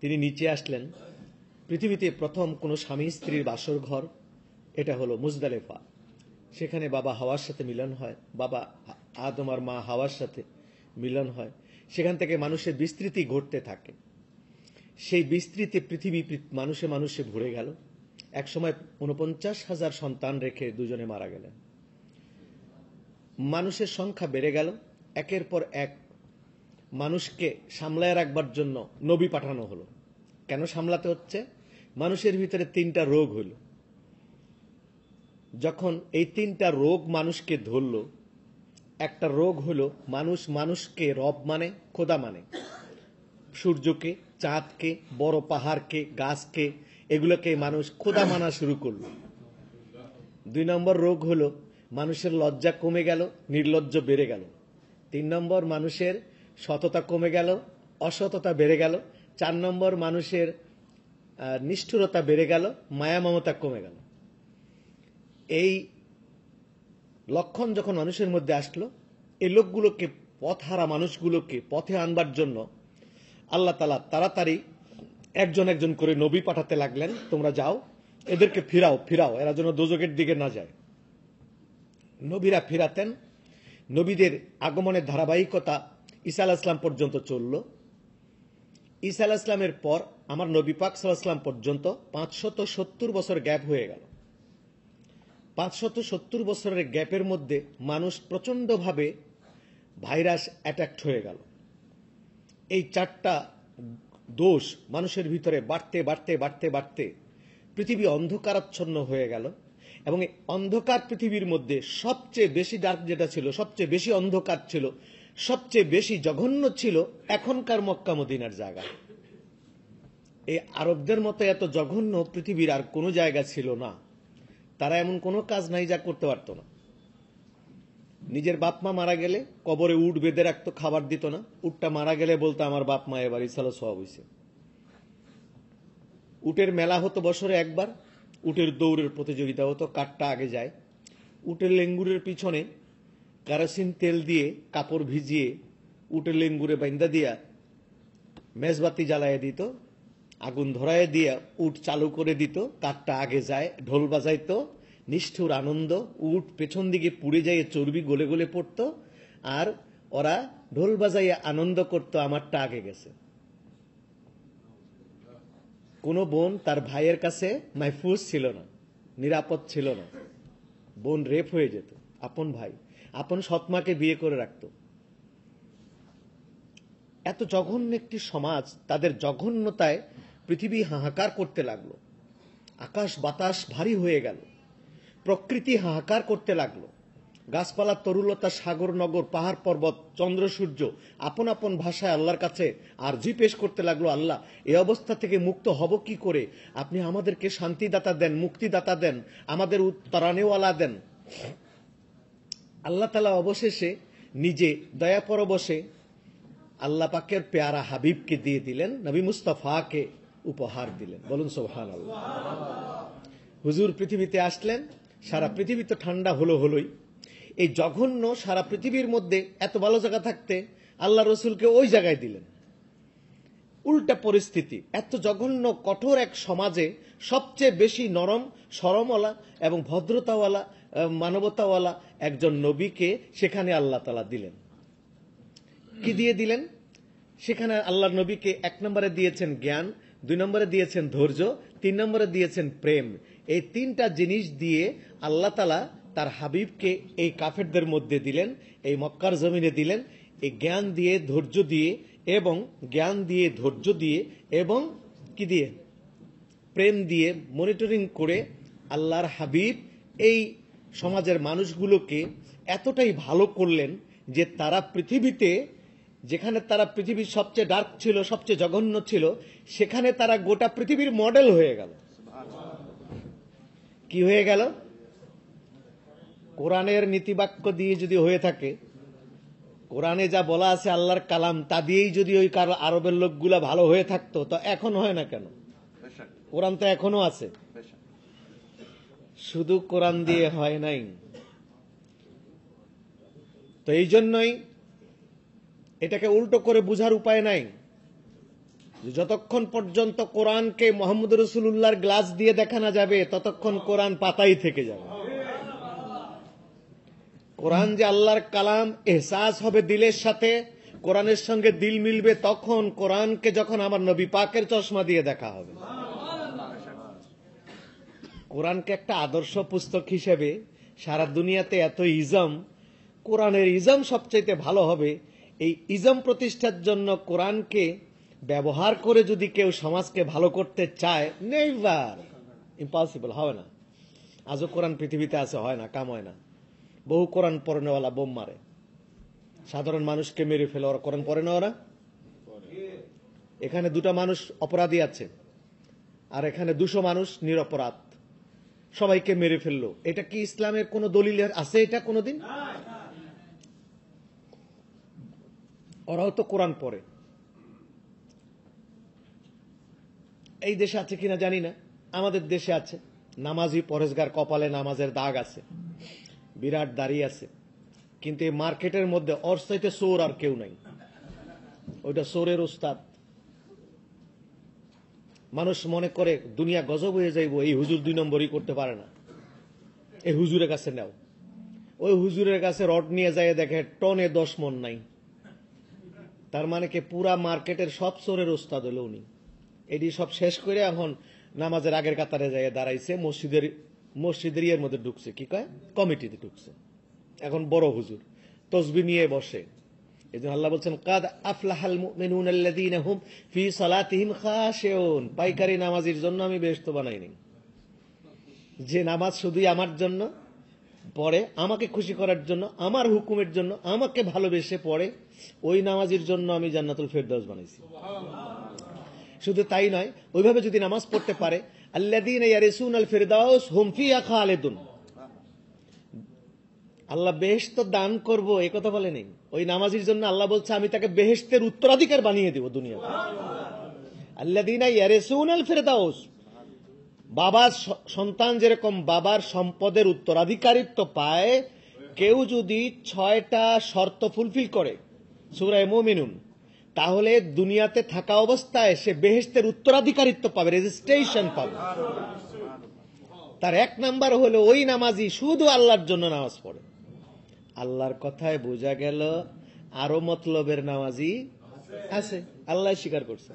তিনি নিচে আসলেন পৃথিবীতে প্রথম কোনো স্বামী স্ত্রীর বাসর ঘর এটা হলো মুজদালেফা সেখানে বাবা হাওয়ার সাথে মিলন হয় বাবা আদম আর মা হাওয়ার সাথে মিলন হয় সেখান থেকে মানুষের বিস্তৃতি ঘটতে থাকে সেই বিস্তৃতি পৃথিবী মানুষে মানুষে ভরে গেল একসময় উনপঞ্চাশ হাজার সন্তান রেখে দুজনে মারা গেলেন মানুষের সংখ্যা বেড়ে গেল একের পর এক মানুষকে সামলায় রাখবার জন্য নবী পাঠানো হলো কেন সামলাতে হচ্ছে মানুষের ভিতরে তিনটা রোগ হইল যখন এই তিনটা রোগ মানুষকে ধরল একটা রোগ হল মানুষ মানুষকে রব মানে খোদা মানে সূর্যকে চাঁদকে বড় পাহাড়কে গাছকে এগুলোকে মানুষ খোদা মানা শুরু করল দুই নম্বর রোগ হলো মানুষের লজ্জা কমে গেল নির্লজ্জ বেড়ে গেল তিন নম্বর মানুষের সততা কমে গেল অসততা বেড়ে গেল চার নম্বর মানুষের নিষ্ঠুরতা বেড়ে গেল মায়া মমতা কমে গেল এই লক্ষণ যখন মানুষের মধ্যে আসলো এই লোকগুলোকে পথ হারা মানুষগুলোকে পথে আনবার জন্য আল্লাহ তালা তাড়াতাড়ি একজন একজন করে নবী পাঠাতে লাগলেন তোমরা যাও এদেরকে ফিরাও ফিরাও এরা যেন দোজকের দিকে না যায় নবীরা ফিরাতেন নবীদের আগমনের ধারাবাহিকতা ঈসা আলাহিসাম পর্যন্ত চলল ঈসা আলাহিসামের পর আমার নবী পাক সাল্লাহাম পর্যন্ত পাঁচশত সত্তর বছর গ্যাপ হয়ে গেল পাঁচশত সত্তর বছরের গ্যাপের মধ্যে মানুষ প্রচণ্ডভাবে ভাইরাস অ্যাট্যাক্ট হয়ে গেল এই চারটা দোষ মানুষের ভিতরে বাড়তে বাড়তে বাড়তে বাড়তে পৃথিবী অন্ধকারাচ্ছন্ন হয়ে গেল এবং অন্ধকার পৃথিবীর মধ্যে সবচেয়ে বেশি ডার্ক যেটা ছিল সবচেয়ে বেশি অন্ধকার ছিল সবচেয়ে বেশি জঘন্য ছিল এখনকার মক্কা মদিনার জায়গা এই আরবদের মতো এত জঘন্য পৃথিবীর আর কোনো জায়গা ছিল না তারা এমন কোনো কাজ নাই যা করতে পারত না নিজের বাপ মা মারা গেলে কবরে উট বেঁধে রাখতো খাবার দিত না উটটা মারা গেলে বলতো আমার বাপ মা এবার ইসালো সব হয়েছে উটের মেলা হতো বছরে একবার উটের দৌড়ের প্রতিযোগিতা হতো কাঠটা আগে যায় উটের লেঙ্গুরের পিছনে কারাসিন তেল দিয়ে কাপড় ভিজিয়ে উটের লেঙ্গুরে বাইন্দা দিয়া মেজবাতি জ্বালায় দিত আগুন ধরায় দিয়া উট চালু করে দিত কাঠটা আগে যায় ঢোল বাজাইতো নিষ্ঠুর আনন্দ উট পেছন দিকে পুড়ে যাইয়ে চর্বি গলে গলে পড়ত আর ওরা ঢোল বাজাইয়ে আনন্দ করত আমারটা আগে গেছে কোনো বোন তার ভাইয়ের কাছে মাহফুজ ছিল না নিরাপদ ছিল না বোন রেপ হয়ে যেত আপন ভাই আপন সৎমাকে বিয়ে করে রাখত এত জঘন্য একটি সমাজ তাদের জঘন্যতায় পৃথিবী হাহাকার করতে লাগলো আকাশ বাতাস ভারী হয়ে গেল প্রকৃতি হাহাকার করতে লাগলো গাছপালা তরুলতা সাগর নগর পাহাড় পর্বত চন্দ্র সূর্য আপন আপন ভাষায় আল্লাহর কাছে আর্জি পেশ করতে লাগলো আল্লাহ এ অবস্থা থেকে মুক্ত হব কি করে আপনি আমাদেরকে শান্তিদাতা দেন মুক্তিদাতা দেন আমাদের উত্তরানেওয়ালা দেন আল্লাহ তালা অবশেষে নিজে দয়া পরবশে আল্লাহ পাকের পেয়ারা হাবিবকে দিয়ে দিলেন নবী মুস্তাফাকে উপহার দিলেন বলুন সোহান আল্লাহ হুজুর পৃথিবীতে আসলেন সারা পৃথিবী তো ঠান্ডা হলো হলোই এই জঘন্য সারা পৃথিবীর মধ্যে এত ভালো জায়গা থাকতে আল্লাহ রসুলকে ওই জায়গায় দিলেন উল্টা পরিস্থিতি এত জঘন্য কঠোর এক সমাজে সবচেয়ে বেশি নরম সরমওয়ালা এবং ভদ্রতাওয়ালা মানবতাওয়ালা একজন নবীকে সেখানে আল্লাহ তালা দিলেন কি দিয়ে দিলেন সেখানে আল্লাহ নবীকে এক নম্বরে দিয়েছেন জ্ঞান দুই নম্বরে দিয়েছেন ধৈর্য তিন নম্বরে দিয়েছেন প্রেম এই তিনটা জিনিস দিয়ে আল্লাহ তালা তার হাবিবকে এই কাফেরদের মধ্যে দিলেন এই মক্কার জমিনে দিলেন এই জ্ঞান দিয়ে ধৈর্য দিয়ে এবং জ্ঞান দিয়ে ধৈর্য দিয়ে এবং কি দিয়ে প্রেম দিয়ে মনিটরিং করে আল্লাহর হাবিব এই সমাজের মানুষগুলোকে এতটাই ভালো করলেন যে তারা পৃথিবীতে যেখানে তারা পৃথিবীর সবচেয়ে ডার্ক ছিল সবচেয়ে জঘন্য ছিল সেখানে তারা গোটা পৃথিবীর মডেল হয়ে গেল কি হয়ে গেল কোরআনের নীতিবাক্য দিয়ে যদি হয়ে থাকে কোরআনে যা বলা আছে আল্লাহর কালাম তা দিয়েই যদি ওই কারো আরবের লোকগুলা ভালো হয়ে থাকতো তো এখন হয় না কেন কোরআন তো এখনো আছে শুধু কোরআন দিয়ে হয় নাই তো এই জন্যই এটাকে উল্টো করে বুঝার উপায় নাই যতক্ষণ পর্যন্ত কোরআনকে মোহাম্মদ রসুল্লাহর গ্লাস দিয়ে দেখানো যাবে ততক্ষণ কোরআন পাতাই থেকে যাবে কোরআন যে আল্লাহর কালাম এহসাস হবে দিলের সাথে কোরআনের সঙ্গে দিল মিলবে তখন কোরআনকে যখন আমার নবী পাকের চশমা দিয়ে দেখা হবে কোরআনকে একটা আদর্শ পুস্তক হিসেবে সারা দুনিয়াতে এত ইজম কোরআনের ইজম সবচাইতে ভালো হবে এই ইজম প্রতিষ্ঠার জন্য কোরআনকে ব্যবহার করে যদি কেউ সমাজকে ভালো করতে চায় নেইভার ইম্পসিবল হবে না আজও কোরআন পৃথিবীতে আছে হয় না কাম হয় না বহু কোরআন নেওয়ালা বোম মারে সাধারণ মানুষকে মেরে ফেলে ওরা কোরআন পড়ে না ওরা এখানে দুটা মানুষ অপরাধী আছে আর এখানে দুশো মানুষ নিরপরাধ সবাইকে মেরে ফেললো এটা কি ইসলামের কোন দলিল আছে এটা কোনোদিন ওরাও তো কোরআন পড়ে এই দেশে আছে কিনা জানি না আমাদের দেশে আছে নামাজি পরেশগার কপালে নামাজের দাগ আছে বিরাট দাঁড়িয়ে আছে কিন্তু এই মার্কেটের মধ্যে অস্থায়ীতে চোর সোর আর কেউ নাই ওইটা সোরের উস্তাদ মানুষ মনে করে দুনিয়া গজব হয়ে যাইব এই হুজুর দুই নম্বরই করতে পারে না এই হুজুরের কাছে নেও ওই হুজুরের কাছে রড নিয়ে যায় দেখে টনে দশ মন নাই তার মানে কি পুরা মার্কেটের সব সোরের উস্তাদ হলেও উনি এটি সব শেষ করে এখন নামাজের আগের কাতারে যাই দাঁড়াইছে মসজিদের মসজিদের ইয়ের মধ্যে ঢুকছে কি কয় কমিটিতে ঢুকছে এখন বড় হুজুর তসবি নিয়ে বসে এই আল্লাহ বলছেন কাদ আফলাহাল হুম ফি পাইকারি নামাজের জন্য আমি বানাইনি যে নামাজ শুধুই আমার জন্য পড়ে আমাকে খুশি করার জন্য আমার হুকুমের জন্য আমাকে ভালোবেসে পড়ে ওই নামাজের জন্য আমি জান্নাতুল ফেরদাস বানাইছি শুধু তাই নয় ওইভাবে যদি নামাজ পড়তে পারে আল্লাহ বেহেস আল হুমফিয়া আল্লাহ দান করব এ কথা নেই ওই নামাজির জন্য আল্লাহ বলছে আমি তাকে বেহেস্তের উত্তরাধিকার বানিয়ে দিব দুনিয়া আল্লাদিনা ইয়ারেসুন আল বাবার সন্তান যেরকম বাবার সম্পদের উত্তরাধিকারিত্ব পায় কেউ যদি ছয়টা শর্ত ফুলফিল করে সুরায় মোমিনুন তাহলে দুনিয়াতে থাকা অবস্থায় সে বেহেস্তের উত্তরাধিকারিত্ব পাবে রেজিস্ট্রেশন পাবে তার এক নাম্বার হলো ওই নামাজি শুধু আল্লাহর জন্য নামাজ পড়ে আল্লাহর কথায় বোঝা গেল আরো মতলবের নামাজি আছে আল্লাহ স্বীকার করছে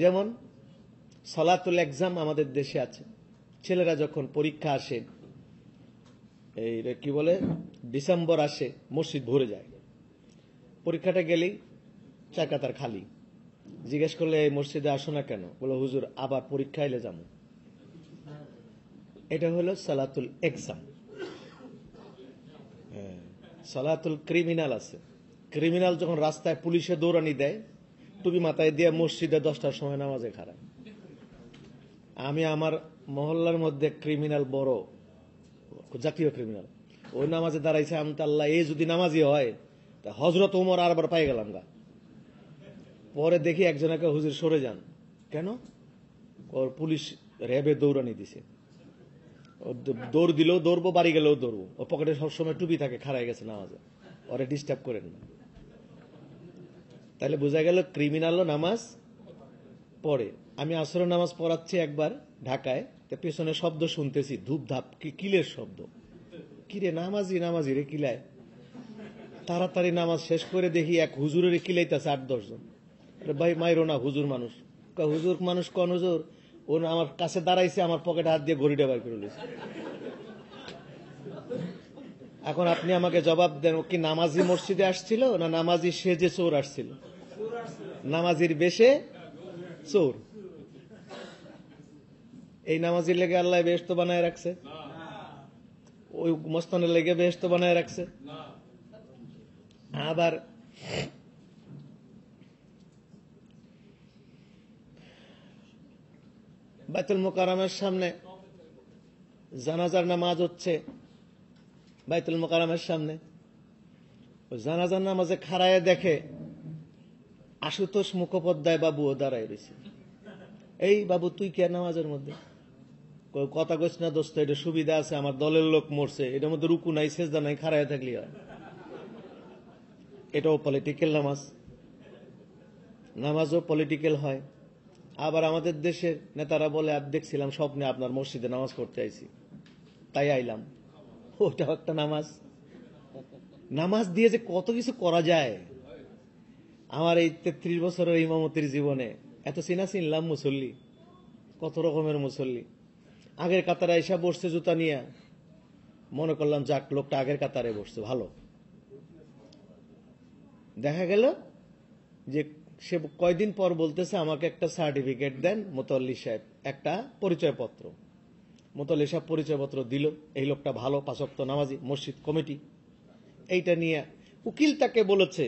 যেমন সলাতুল এক্সাম আমাদের দেশে আছে ছেলেরা যখন পরীক্ষা আসে এই কি বলে ডিসেম্বর আসে মসজিদ ভরে যায় পরীক্ষাটা গেলেই চাকা তার খালি জিজ্ঞেস করলে এই মসজিদে আসো না কেন বলো হুজুর আবার পরীক্ষা এলে যাবো এটা হলো সালাতুল এক্সাম হ্যাঁ, সালাতুল ক্রিমিনাল আছে ক্রিমিনাল যখন রাস্তায় পুলিশে দৌড়ানি দেয় টুপি মাথায় দিয়ে মসজিদে দশটার সময় নামাজে খারাপ আমি আমার মহল্লার মধ্যে ক্রিমিনাল বড় জাতীয় ক্রিমিনাল ওই নামাজে দাঁড়াইছে আমি আল্লাহ এই যদি নামাজি হয় তা হজরত উমর আরবার পাই গেলাম গা পরে দেখি একজনকে হুজুর সরে যান কেন ওর পুলিশ র্যাবে দৌড়ানি দিছে দৌড় দিলেও দৌড়বো বাড়ি গেলেও দৌড়বো ও পকেটে সবসময় টুপি থাকে খারাই গেছে নামাজে ওরে ডিস্টার্ব করেন না তাহলে বোঝা গেল ক্রিমিনালও নামাজ পড়ে আমি আসরের নামাজ পড়াচ্ছি একবার ঢাকায় তা পেছনে শব্দ শুনতেছি ধাপ কিলের শব্দ কিরে নামাজি নামাজি রে কিলায় তাড়াতাড়ি নামাজ শেষ করে দেখি এক হুজুরের কিলাইতেছে আট দশজন ভাই মাইরো না হুজুর মানুষ হুজুর মানুষ কন হুজুর ও আমার কাছে দাঁড়াইছে আমার পকেটে হাত দিয়ে ঘড়িটা বার করে লইছে এখন আপনি আমাকে জবাব দেন কি নামাজি মসজিদে আসছিল না নামাজি সেজে চোর আসছিল নামাজির বেশে চোর এই নামাজির লেগে আল্লাহ বেহস্ত বানায় রাখছে ওই মস্তানের লেগে বেহস্ত বানায় রাখছে আবার বাইতুল মোকারমের সামনে জানাজার নামাজ হচ্ছে বাইতুল মোকারমের সামনে জানাজার নামাজে খাড়ায় দেখে আশুতোষ মুখোপাধ্যায় বাবুও দাঁড়ায় রয়েছে এই বাবু তুই কে নামাজের মধ্যে কথা কইস না দোস্ত এটা সুবিধা আছে আমার দলের লোক মরছে এটার মধ্যে রুকু নাই সেজদা নাই খাড়ায় থাকলি হয় এটাও পলিটিক্যাল নামাজ নামাজও পলিটিক্যাল হয় আবার আমাদের দেশের নেতারা বলে আর দেখছিলাম স্বপ্নে আপনার মসজিদে নামাজ পড়তে আইছি তাই আইলাম ওটাও একটা নামাজ নামাজ দিয়ে যে কত কিছু করা যায় আমার এই তেত্রিশ বছরের ইমামতির জীবনে এত চিনা চিনলাম মুসল্লি কত রকমের মুসল্লি আগের কাতারে এসে বসছে জুতা নিয়ে মনে করলাম যাক লোকটা আগের কাতারে বসছে ভালো দেখা গেল যে সে কয়দিন পর বলতেছে আমাকে একটা সার্টিফিকেট দেন মোতল্লি সাহেব একটা পরিচয়পত্র মোতল্লি সাহেব পরিচয়পত্র দিল এই লোকটা ভালো পাশক্ত নামাজি মসজিদ কমিটি এইটা নিয়ে উকিল তাকে বলেছে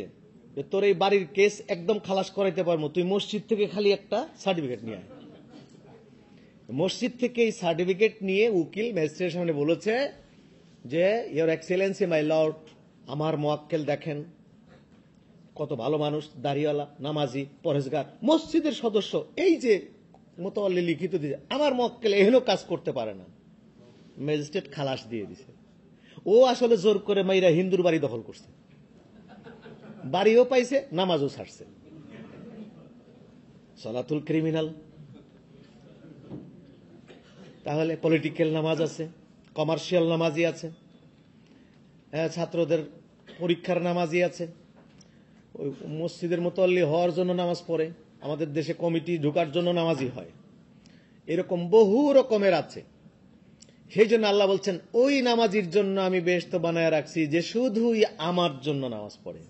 যে তোর এই বাড়ির কেস একদম খালাস করাইতে পারবো তুই মসজিদ থেকে খালি একটা সার্টিফিকেট নিয়ে আয় মসজিদ থেকে এই সার্টিফিকেট নিয়ে উকিল ম্যাজিস্ট্রেটের সামনে বলেছে যে ইয়োর এক্সেলেন্সি মাই লর্ড আমার মোয়াক্কেল দেখেন কত ভালো মানুষ দাড়িওয়ালা নামাজি পরেশগার মসজিদের সদস্য এই যে মোতাল্লি লিখিত দিয়েছে আমার মক্কেল এহেন কাজ করতে পারে না ম্যাজিস্ট্রেট খালাস দিয়ে দিছে ও আসলে জোর করে মাইরা হিন্দুর বাড়ি দখল করছে বাড়িও পাইছে নামাজও ছাড়ছে সলাতুল ক্রিমিনাল তাহলে পলিটিক্যাল নামাজ আছে কমার্শিয়াল নামাজই আছে ছাত্রদের পরীক্ষার নামাজই আছে ওই মসজিদের মোতাল্লি হওয়ার জন্য নামাজ পড়ে আমাদের দেশে কমিটি ঢুকার জন্য নামাজি হয় এরকম বহু রকমের আছে সেই জন্য আল্লাহ বলছেন ওই নামাজির জন্য আমি বেশ তো বানায় রাখছি যে শুধুই আমার জন্য নামাজ পড়ে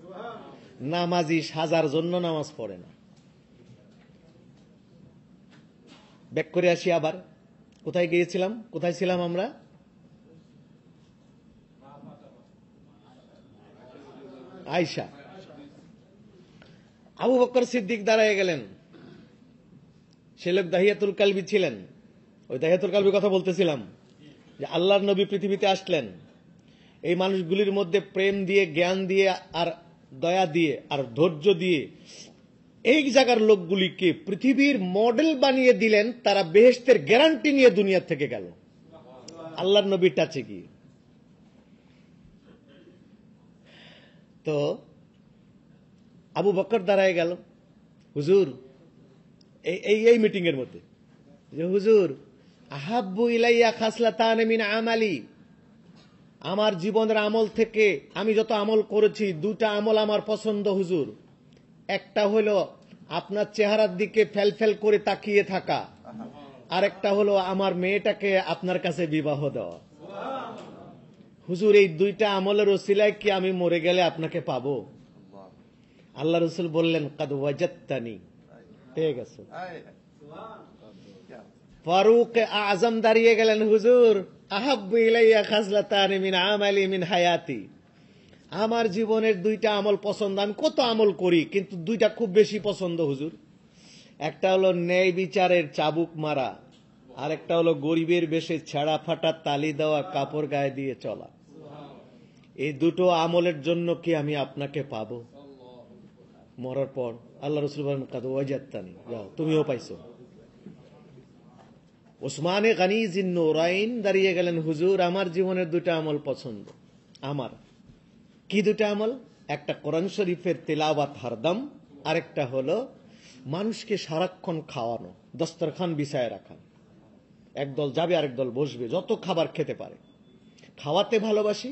নামাজি সাজার জন্য নামাজ পড়ে না ব্যাক করে আসি আবার কোথায় গিয়েছিলাম কোথায় ছিলাম আমরা আয়সা আবু বক্কর সিদ্দিক দাঁড়ায় গেলেন সে লোক দাহিয়াতুল কালবি ছিলেন ওই দাহিয়াতুল কালবির কথা বলতেছিলাম যে আল্লাহর নবী পৃথিবীতে আসলেন এই মানুষগুলির মধ্যে প্রেম দিয়ে জ্ঞান দিয়ে আর দয়া দিয়ে আর ধৈর্য দিয়ে এই জায়গার লোকগুলিকে পৃথিবীর মডেল বানিয়ে দিলেন তারা বেহেস্তের গ্যারান্টি নিয়ে দুনিয়া থেকে গেল আল্লাহর নবীর টাচে গিয়ে তো আবু বকর দাঁড়ায় গেল হুজুর এই এই মিটিং এর মধ্যে হুজুর আহাবু ইলাইয়া খাসলা তানমিন আমালি আমার জীবনের আমল থেকে আমি যত আমল করেছি দুটা আমল আমার পছন্দ হুজুর একটা হলো আপনার চেহারার দিকে ফেল ফেল করে তাকিয়ে থাকা আর একটা হলো আমার মেয়েটাকে আপনার কাছে বিবাহ দেওয়া হুজুর এই দুইটা আমলের সিলাই কি আমি মরে গেলে আপনাকে পাবো আল্লাহ রসুল বললেন কাদ ওয়াজাত্তানি পেয়ে গেছে ফারুক আজম দাঁড়িয়ে গেলেন হুজুর মিন মিন হায়াতি আমার জীবনের দুইটা আমল পছন্দ আমি কত আমল করি কিন্তু দুইটা খুব বেশি পছন্দ হুজুর একটা হলো ন্যায় বিচারের চাবুক মারা আর একটা হলো গরিবের বেশে ছেঁড়া ফাটা তালি দেওয়া কাপড় গায়ে দিয়ে চলা এই দুটো আমলের জন্য কি আমি আপনাকে পাবো মরার পর আল্লাহ রসুল বলেন কাদু যাও তুমিও পাইছো ওসমানে গানি রাইন দাঁড়িয়ে গেলেন হুজুর আমার জীবনের দুটা আমল পছন্দ আমার কি দুটা আমল একটা কোরআন শরীফের তেলাওয়াত হারদম আরেকটা হলো মানুষকে সারাক্ষণ খাওয়ানো দস্তরখান বিছায় রাখা একদল যাবে আরেক দল বসবে যত খাবার খেতে পারে খাওয়াতে ভালোবাসি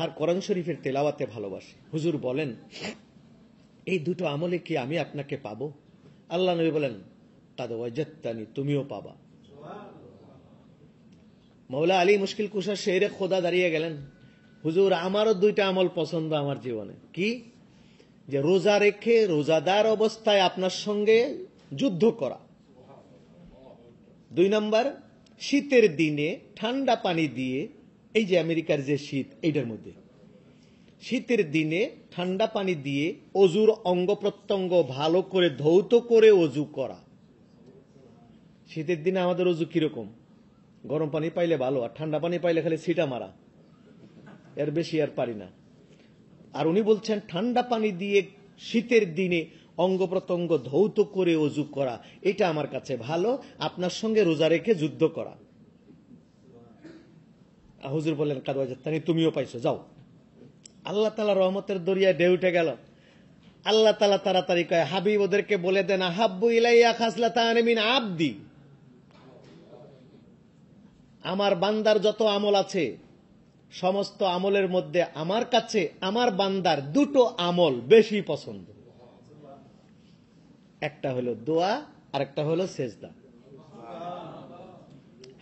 আর কোরআন শরীফের তেলাওয়াতে ভালোবাসি হুজুর বলেন এই দুটো আমলে কি আমি আপনাকে পাব আল্লাহ নবী বলেন তাদের ওয়াজাত্তানি তুমিও পাবা মৌলা আলী মুশকিল কুশা শেরে খোদা দাঁড়িয়ে গেলেন হুজুর আমারও দুইটা আমল পছন্দ আমার জীবনে কি যে রোজা রেখে রোজাদার অবস্থায় আপনার সঙ্গে যুদ্ধ করা দুই নম্বর শীতের দিনে ঠান্ডা পানি দিয়ে এই যে আমেরিকার যে শীত এইটার মধ্যে শীতের দিনে ঠান্ডা পানি দিয়ে অজুর অঙ্গ প্রত্যঙ্গ ভালো করে ধৌত করে অজু করা শীতের দিনে আমাদের অজু কিরকম গরম পানি পাইলে ভালো আর ঠান্ডা পানি পাইলে খালি সিটা মারা এর বেশি আর পারি না আর উনি বলছেন ঠান্ডা পানি দিয়ে শীতের দিনে অঙ্গ প্রত্যঙ্গ ধৌত করে অজু করা এটা আমার কাছে ভালো আপনার সঙ্গে রোজা রেখে যুদ্ধ করা হুজুর বললেন কাদওয়াজাত্তানি তুমিও পাইছো যাও আল্লাহ তালা রহমতের দরিয়া ঢেউ উঠে গেল আল্লাহ তালা তাড়াতাড়ি কয় হাবিব ওদেরকে বলে দেন আহাব্বু ইলাইয়া খাসলা তাহমিন আবদি আমার বান্দার যত আমল আছে সমস্ত আমলের মধ্যে আমার কাছে আমার বান্দার দুটো আমল বেশি পছন্দ একটা হলো দোয়া আর একটা হলো সেজদা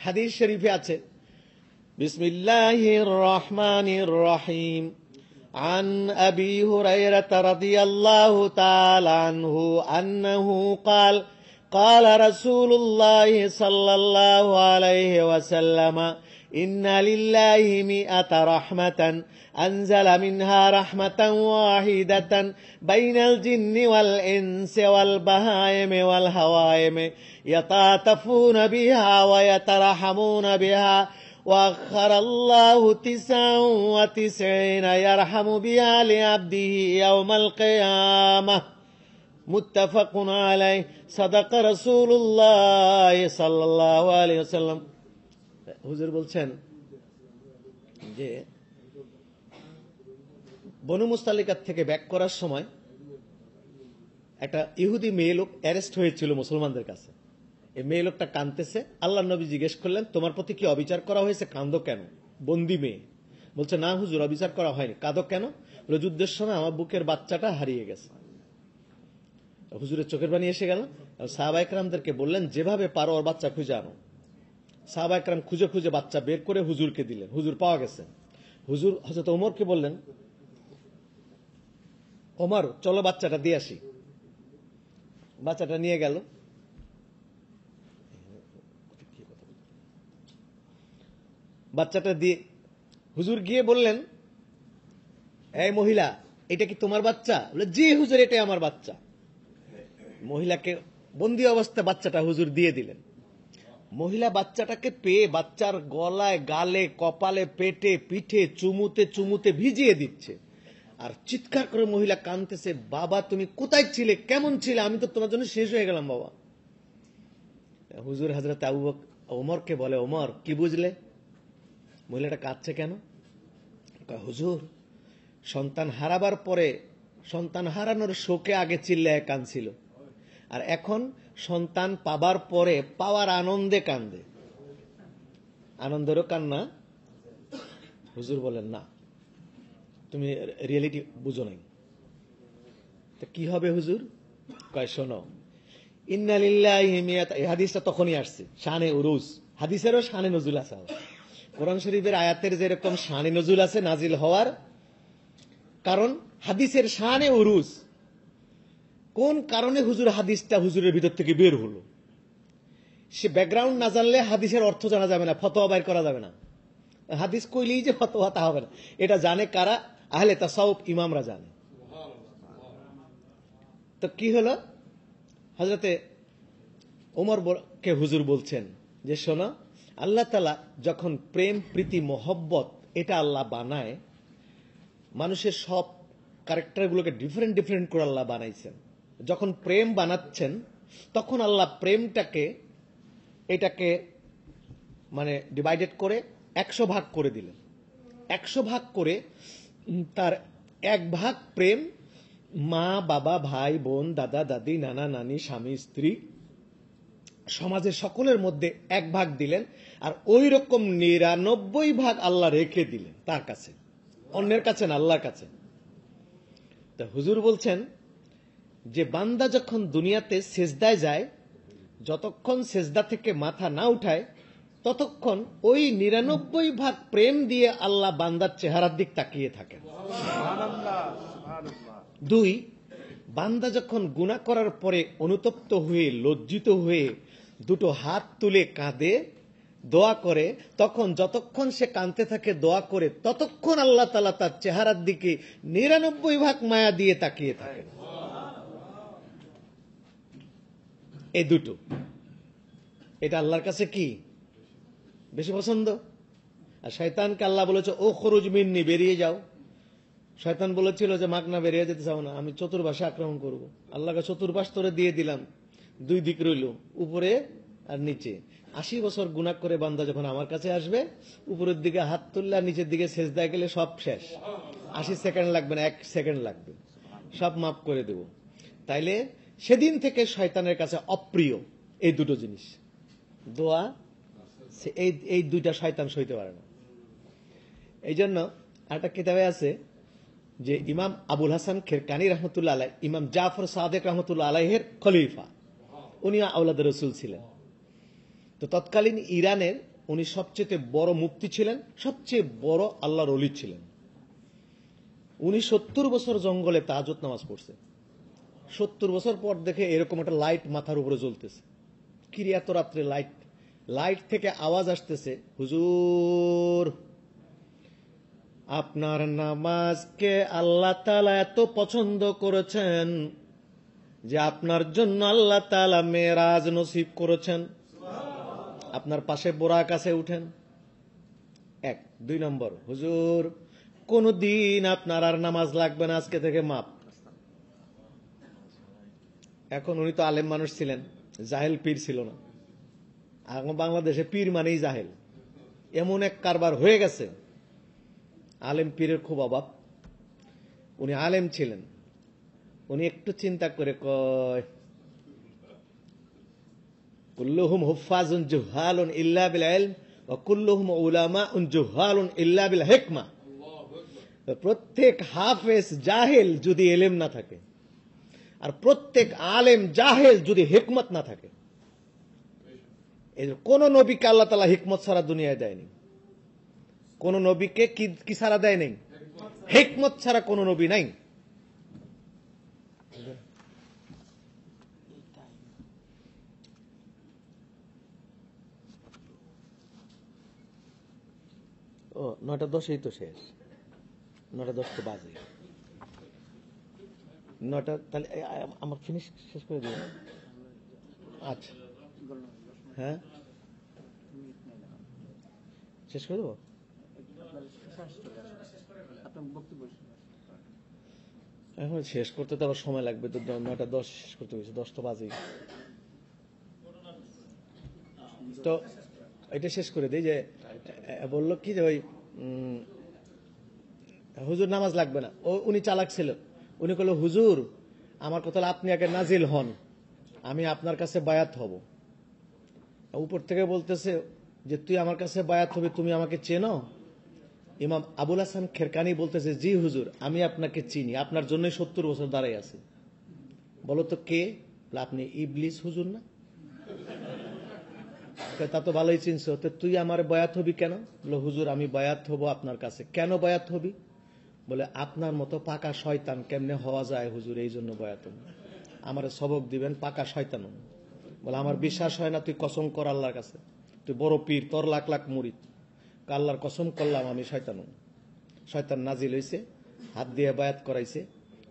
হাদিস শরীফে আছে বিসমিল্লাহ রহমান রহিম عن أبي هريرة رضي الله تعالى عنه أنه قال قال رسول الله صلى الله عليه وسلم إن لله مئة رحمة أنزل منها رحمة واحدة بين الجن والإنس والبهائم والهوائم يتعاطفون بها ويترحمون بها وأخر الله تسعا وتسعين يرحم بها لعبده يوم القيامة متفق عليه صدق رسول الله صلى الله عليه وسلم হুজুর বলছেন যে বনু মুস্তালিকার থেকে ব্যাক করার সময় একটা ইহুদি মেয়ে লোক অ্যারেস্ট হয়েছিল মুসলমানদের কাছে এই মেয়ে লোকটা কানতেছে আল্লাহ নবী জিজ্ঞেস করলেন তোমার প্রতি কি অবিচার করা হয়েছে কান্দো কেন বন্দি মেয়ে বলছে না হুজুর অবিচার করা হয়নি কাঁদো কেন যুদ্ধের সময় আমার বুকের বাচ্চাটা হারিয়ে গেছে হুজুরের চোখের পানি এসে গেল সাহাবা বললেন যেভাবে পারো ওর বাচ্চা খুঁজে আনো সাহাবাইকরাম খুঁজে খুঁজে বাচ্চা বের করে হুজুরকে দিলেন হুজুর পাওয়া গেছে হুজুর হজরত ওমরকে বললেন ওমর চলো বাচ্চাটা দিয়ে আসি বাচ্চাটা নিয়ে গেল বাচ্চাটা দিয়ে হুজুর গিয়ে বললেন এই মহিলা এটা কি তোমার বাচ্চা বলে জি হুজুর এটা আমার বাচ্চা মহিলাকে বন্দি অবস্থা বাচ্চাটা হুজুর দিয়ে দিলেন মহিলা বাচ্চাটাকে পেয়ে বাচ্চার গলায় গালে কপালে পেটে পিঠে চুমুতে চুমুতে ভিজিয়ে দিচ্ছে আর চিৎকার করে মহিলা কানতেছে বাবা তুমি কোথায় ছিলে কেমন ছিলে আমি তো তোমার জন্য শেষ হয়ে গেলাম বাবা হুজুর হাজরত আবু ওমরকে বলে ওমর কি বুঝলে মহিলাটা কাঁদছে কেন হুজুর সন্তান হারাবার পরে সন্তান হারানোর শোকে আগে চিল্লায় কাঁদছিল আর এখন সন্তান পাবার পরে পাওয়ার আনন্দে কান্দে আনন্দেরও কান্না হুজুর বলেন না তুমি রিয়েলিটি বুঝো নাই তো কি হবে হুজুর কয় শোনো ইন্নালিল্লাহ হাদিসটা তখনই আসছে শানে উরুস হাদিসেরও শানে নজুল আসা কোরআন শরীফের আয়াতের যেরকম শানে নজুল আছে নাজিল হওয়ার কারণ হাদিসের শানে উরুজ কোন কারণে হুজুর হাদিসটা হুজুরের ভিতর থেকে বের হলো সে ব্যাকগ্রাউন্ড না জানলে হাদিসের অর্থ জানা যাবে না ফতোয়া বাইর করা যাবে না হাদিস কইলেই যে ফতোয়া তা হবে না এটা জানে কারা আহলে তা সব ইমামরা জানে তো কি হলো হজরতে ওমর কে হুজুর বলছেন যে শোনো আল্লাহ তালা যখন প্রেম প্রীতি মোহব্বত এটা আল্লাহ বানায় মানুষের সব ক্যারেক্টারগুলোকে ডিফারেন্ট ডিফারেন্ট করে আল্লাহ বানাইছেন যখন প্রেম বানাচ্ছেন তখন আল্লাহ প্রেমটাকে এটাকে মানে ডিভাইডেড করে একশো ভাগ করে দিলেন একশো ভাগ করে তার এক ভাগ প্রেম মা বাবা ভাই বোন দাদা দাদি নানা নানি স্বামী স্ত্রী সমাজের সকলের মধ্যে এক ভাগ দিলেন আর ওই রকম নিরানব্বই ভাগ আল্লাহ রেখে দিলেন তার কাছে অন্যের কাছে না আল্লাহর কাছে তা হুজুর বলছেন যে বান্দা যখন দুনিয়াতে সেজদায় যায় যতক্ষণ সেজদা থেকে মাথা না উঠায় ততক্ষণ ওই নিরানব্বই ভাগ প্রেম দিয়ে আল্লাহ বান্দার চেহারার দিক তাকিয়ে থাকেন দুই বান্দা যখন গুণা করার পরে অনুতপ্ত হয়ে লজ্জিত হয়ে দুটো হাত তুলে কাঁদে দোয়া করে তখন যতক্ষণ সে কাঁদতে থাকে দোয়া করে ততক্ষণ আল্লাহ তালা তার চেহারার দিকে নিরানব্বই ভাগ মায়া দিয়ে তাকিয়ে থাকে এই দুটো এটা আল্লাহর কাছে কি বেশি পছন্দ আর শয়তানকে আল্লাহ বলেছে ও খরুজ মিন্নি বেরিয়ে যাও শয়তান বলেছিল যে মাগনা বেরিয়ে যেতে চাও না আমি চতুর্শে আক্রমণ করব আল্লাহকে চতুর্শ তোরে দিয়ে দিলাম দুই দিক রইল উপরে আর নিচে আশি বছর গুণাক করে বান্দা যখন আমার কাছে আসবে উপরের দিকে হাত তুললে আর নিচের দিকে শেষ দেয় গেলে সব শেষ আশি সেকেন্ড লাগবে না এক সেকেন্ড লাগবে সব মাফ করে দেব তাইলে সেদিন থেকে শয়তানের কাছে অপ্রিয় এই দুটো জিনিস দোয়া এই এই দুইটা শয়তান সইতে পারে না এই জন্য একটা কিতাবে আছে যে ইমাম আবুল হাসান খেরকানি রহমতুল্লাহ আলাই ইমাম জাফর সাদেক রহমতুল্লাহ আলাইহের খলিফা উনি আওলাদ রসুল ছিলেন তো তৎকালীন ইরানের উনি সবচেয়ে বড় মুক্তি ছিলেন সবচেয়ে বড় আল্লাহর অলি ছিলেন উনি সত্তর বছর জঙ্গলে তাজত নামাজ পড়ছে সত্তর বছর পর দেখে এরকম একটা লাইট মাথার উপরে জ্বলতেছে কিরিয়াত রাত্রে লাইট লাইট থেকে আওয়াজ আসতেছে হুজুর আপনার নামাজকে আল্লাহ তালা এত পছন্দ করেছেন যে আপনার জন্য আল্লাহ তালা আজ নসিব করেছেন আপনার পাশে বোরা কাছে উঠেন এক দুই নম্বর হুজুর কোন দিন আপনার আর নামাজ লাগবে না আজকে থেকে মাপ এখন উনি তো আলেম মানুষ ছিলেন জাহেল পীর ছিল না এখন বাংলাদেশে পীর মানেই জাহেল এমন এক কারবার হয়ে গেছে আলেম পীরের খুব অভাব উনি আলেম ছিলেন উনি একটু চিন্তা করে কয় কুল্লুহুম হুফাজুন জুহালুন ইল্লা বিল ইলম উলামা উন উলামাউন ইল্লা বিল প্রত্যেক হাফেজ জাহেল যদি এলেম না থাকে আর প্রত্যেক আলেম জাহেল যদি হেকমত না থাকে কোন নবীকে আল্লাহ তালা হিকমত সারা দুনিয়ায় দেয়নি কোন নবীকে কি সারা দেয় নেই হেকমত ছাড়া কোন নবী নাই ও নটা দশেই তো শেষ নটা দশ তো বাজে নটা তাহলে আমার ফিনিশ শেষ করে দিন আচ্ছা হ্যাঁ শেষ করে দেবো এখন শেষ করতে তো আবার সময় লাগবে তো নয়টা দশ শেষ করতে হয়েছে দশটা বাজেই তো এটা শেষ করে দিই যে বললো কি ওই হুজুর নামাজ লাগবে না ও উনি চালাক ছিল উনি বললো হুজুর আমার কথা আপনি আগে নাজিল হন আমি আপনার কাছে বায়াত হব উপর থেকে বলতেছে যে তুই আমার কাছে বায়াত হবে তুমি আমাকে চেনো ইমাম আবুল হাসান খেরকানি বলতেছে জি হুজুর আমি আপনাকে চিনি আপনার জন্যই সত্তর বছর দাঁড়াই আছি বলো তো কে আপনি ইবলিস হুজুর না তা তো ভালোই চিনছ তো তুই আমার বয়াত হবি কেন বলে হুজুর আমি বয়াত হব আপনার কাছে কেন বয়াত হবি বলে আপনার মতো পাকা শয়তান কেমনে হওয়া যায় হুজুর এই জন্য বয়াত আমার সবক দিবেন পাকা শয়তান বলে আমার বিশ্বাস হয় না তুই কসম কর আল্লাহর কাছে তুই বড় পীর তোর লাখ লাখ মুড়িত কাল্লার কসম করলাম আমি শয়তান শয়তান নাজিল হয়েছে হাত দিয়ে বায়াত করাইছে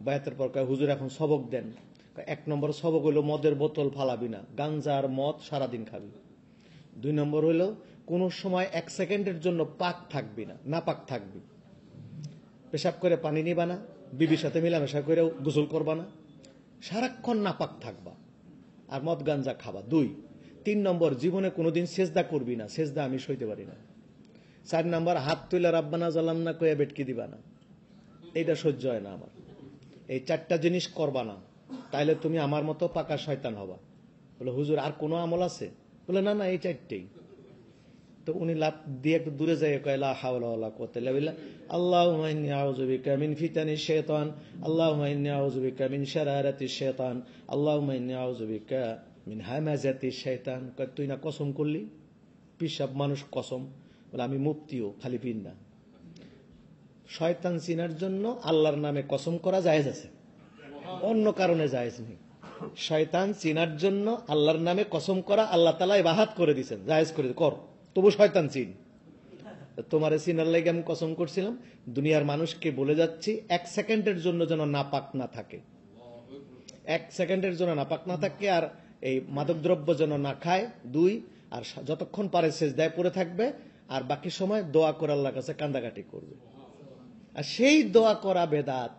বায়াতের পর হুজুর এখন সবক দেন এক নম্বর সবক হইল মদের বোতল ফালাবি না গাঞ্জার মদ সারাদিন খাবি দুই নম্বর হইল কোনো সময় এক সেকেন্ডের জন্য পাক থাকবি না না পাক থাকবি পেশাব করে পানি নিবা না বিবির সাথে মেলামেশা করে গোসল করবা না সারাক্ষণ নাপাক থাকবা আর মদ গাঞ্জা খাবা দুই তিন নম্বর জীবনে কোনোদিন সেজদা করবি না সেজদা আমি সইতে পারি না চার নম্বর হাত তুলে রাব্বানা জালান্না না কয়ে বেটকি দিবা না এইটা সহ্য হয় না আমার এই চারটা জিনিস করবা না তাইলে তুমি আমার মতো পাকা শয়তান হবা বলে হুজুর আর কোনো আমল আছে বলে না না এই চারটেই তো উনি লাভ দিয়ে একটু দূরে যাই কয়লা হাওলা কোতেলা বললা আল্লাহ হুমাইনি আউজুবি কামিন ফিতানি শেতান আল্লাহ হুমাইনি আউজুবি কামিন শারারাতি শেতান আল্লাহ হুমাইনি আউজুবি মিন হামাজাতি শেতান তুই না কসম করলি পিসাব মানুষ কসম বলে আমি মুক্তিও খালি পিন না শয়তান চিনার জন্য আল্লাহর নামে কসম করা জায়েজ আছে অন্য কারণে জায়েজ নেই শয়তান চিনার জন্য আল্লাহর নামে কসম করা আল্লাহ তালা বাহাত করে দিচ্ছেন জাহেজ করে কর তবু শয়তান চিন তোমার সিনার লাগে আমি কসম করছিলাম দুনিয়ার মানুষকে বলে যাচ্ছি এক সেকেন্ডের জন্য যেন নাপাক না থাকে এক সেকেন্ডের জন্য নাপাক না থাকে আর এই মাদকদ্রব্য যেন না খায় দুই আর যতক্ষণ পারে শেষ দেয় পরে থাকবে আর বাকি সময় দোয়া করে আল্লাহ কাছে কান্দাকাটি করবে আর সেই দোয়া করা বেদাত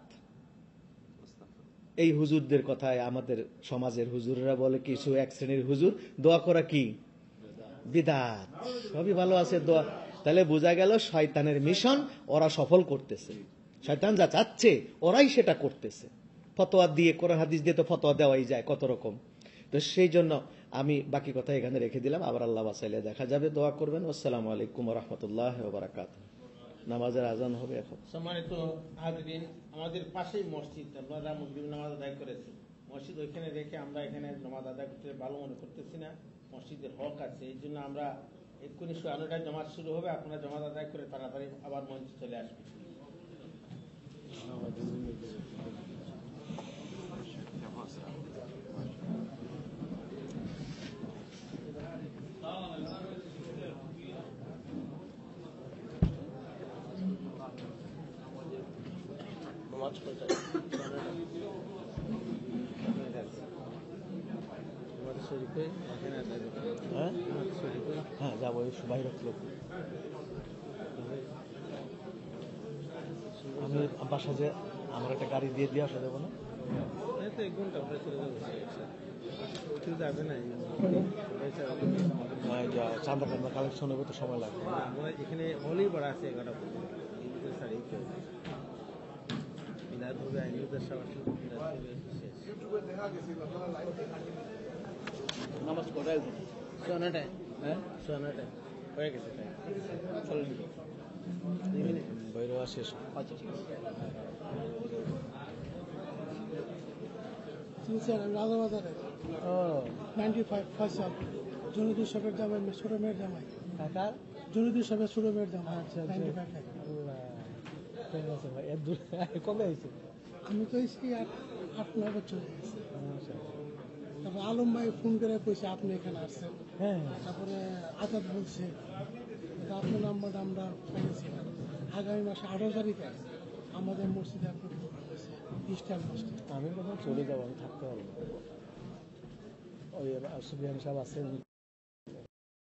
এই হুজুরদের কথায় আমাদের সমাজের হুজুররা বলে কিছু এক শ্রেণীর হুজুর দোয়া করা কি বিদাত সবই ভালো আছে দোয়া তাহলে বোঝা গেল শয়তানের মিশন ওরা সফল করতেছে শয়তান যা চাচ্ছে ওরাই সেটা করতেছে ফতোয়া দিয়ে কোরআন হাদিস দিয়ে তো ফতোয়া দেওয়াই যায় কত রকম তো সেই জন্য আমি বাকি কথা এখানে রেখে দিলাম আবার আল্লাহ বাসাইলে দেখা যাবে দোয়া করবেন আসসালামু আলাইকুম রহমতুল্লাহ বারাকাতুহ নামাজের আজান হবে এখন
সম্মানিত হাজরিন আমাদের পাশেই মসজিদ আপনারা মুসলিম নামাজ আদায় করেছে মসজিদ ওইখানে রেখে আমরা এখানে নামাজ আদায় করতে ভালো মনে করতেছি না মসজিদের হক আছে এই জন্য আমরা এক্ষুনি আনুটায় জমাজ শুরু হবে আপনারা জমাজ আদায় করে তাড়াতাড়ি আবার মঞ্চে চলে আসবেন Thank you. কাজ কয়টায় হ্যাঁ
যাবো বাইরে লোক আমি বাসা যে আমার একটা গাড়ি দিয়ে দিয়ে আসা যাবো না
এক ঘন্টা পরে চলে
যাবে না চান্দা টান্দা কালেকশন হবে তো সময় লাগবে
এখানে হলেই বড় আছে এগারোটা পর্যন্ত নামাজ কটায় সোনাটায় হ্যাঁ সোনাটায় হয়ে গেছে টাইম চলে
ভৈরবা শেষ আচ্ছা
ঠিক আছে জনদুর সাহেবের দাম ছোট মেয়ের দাম জনদুর সাহেবের ছোট মেয়ের দাম আচ্ছা
ট্রেন আছে ভাই এত কবে আইছে আমি তো এসে আট আট নয় বছর হয়ে গেছে তারপর আলম ভাই ফোন করে কইছে আপনি এখানে আসছেন হ্যাঁ তারপরে আজাদ বলছে আপনার নাম্বারটা আমরা পাইছি আগামী মাসে আঠারো তারিখে আমাদের মসজিদে আপনি আমি কখন চলে
যাবো আমি থাকতে পারবো ওই সুবিহান সাহেব আছেন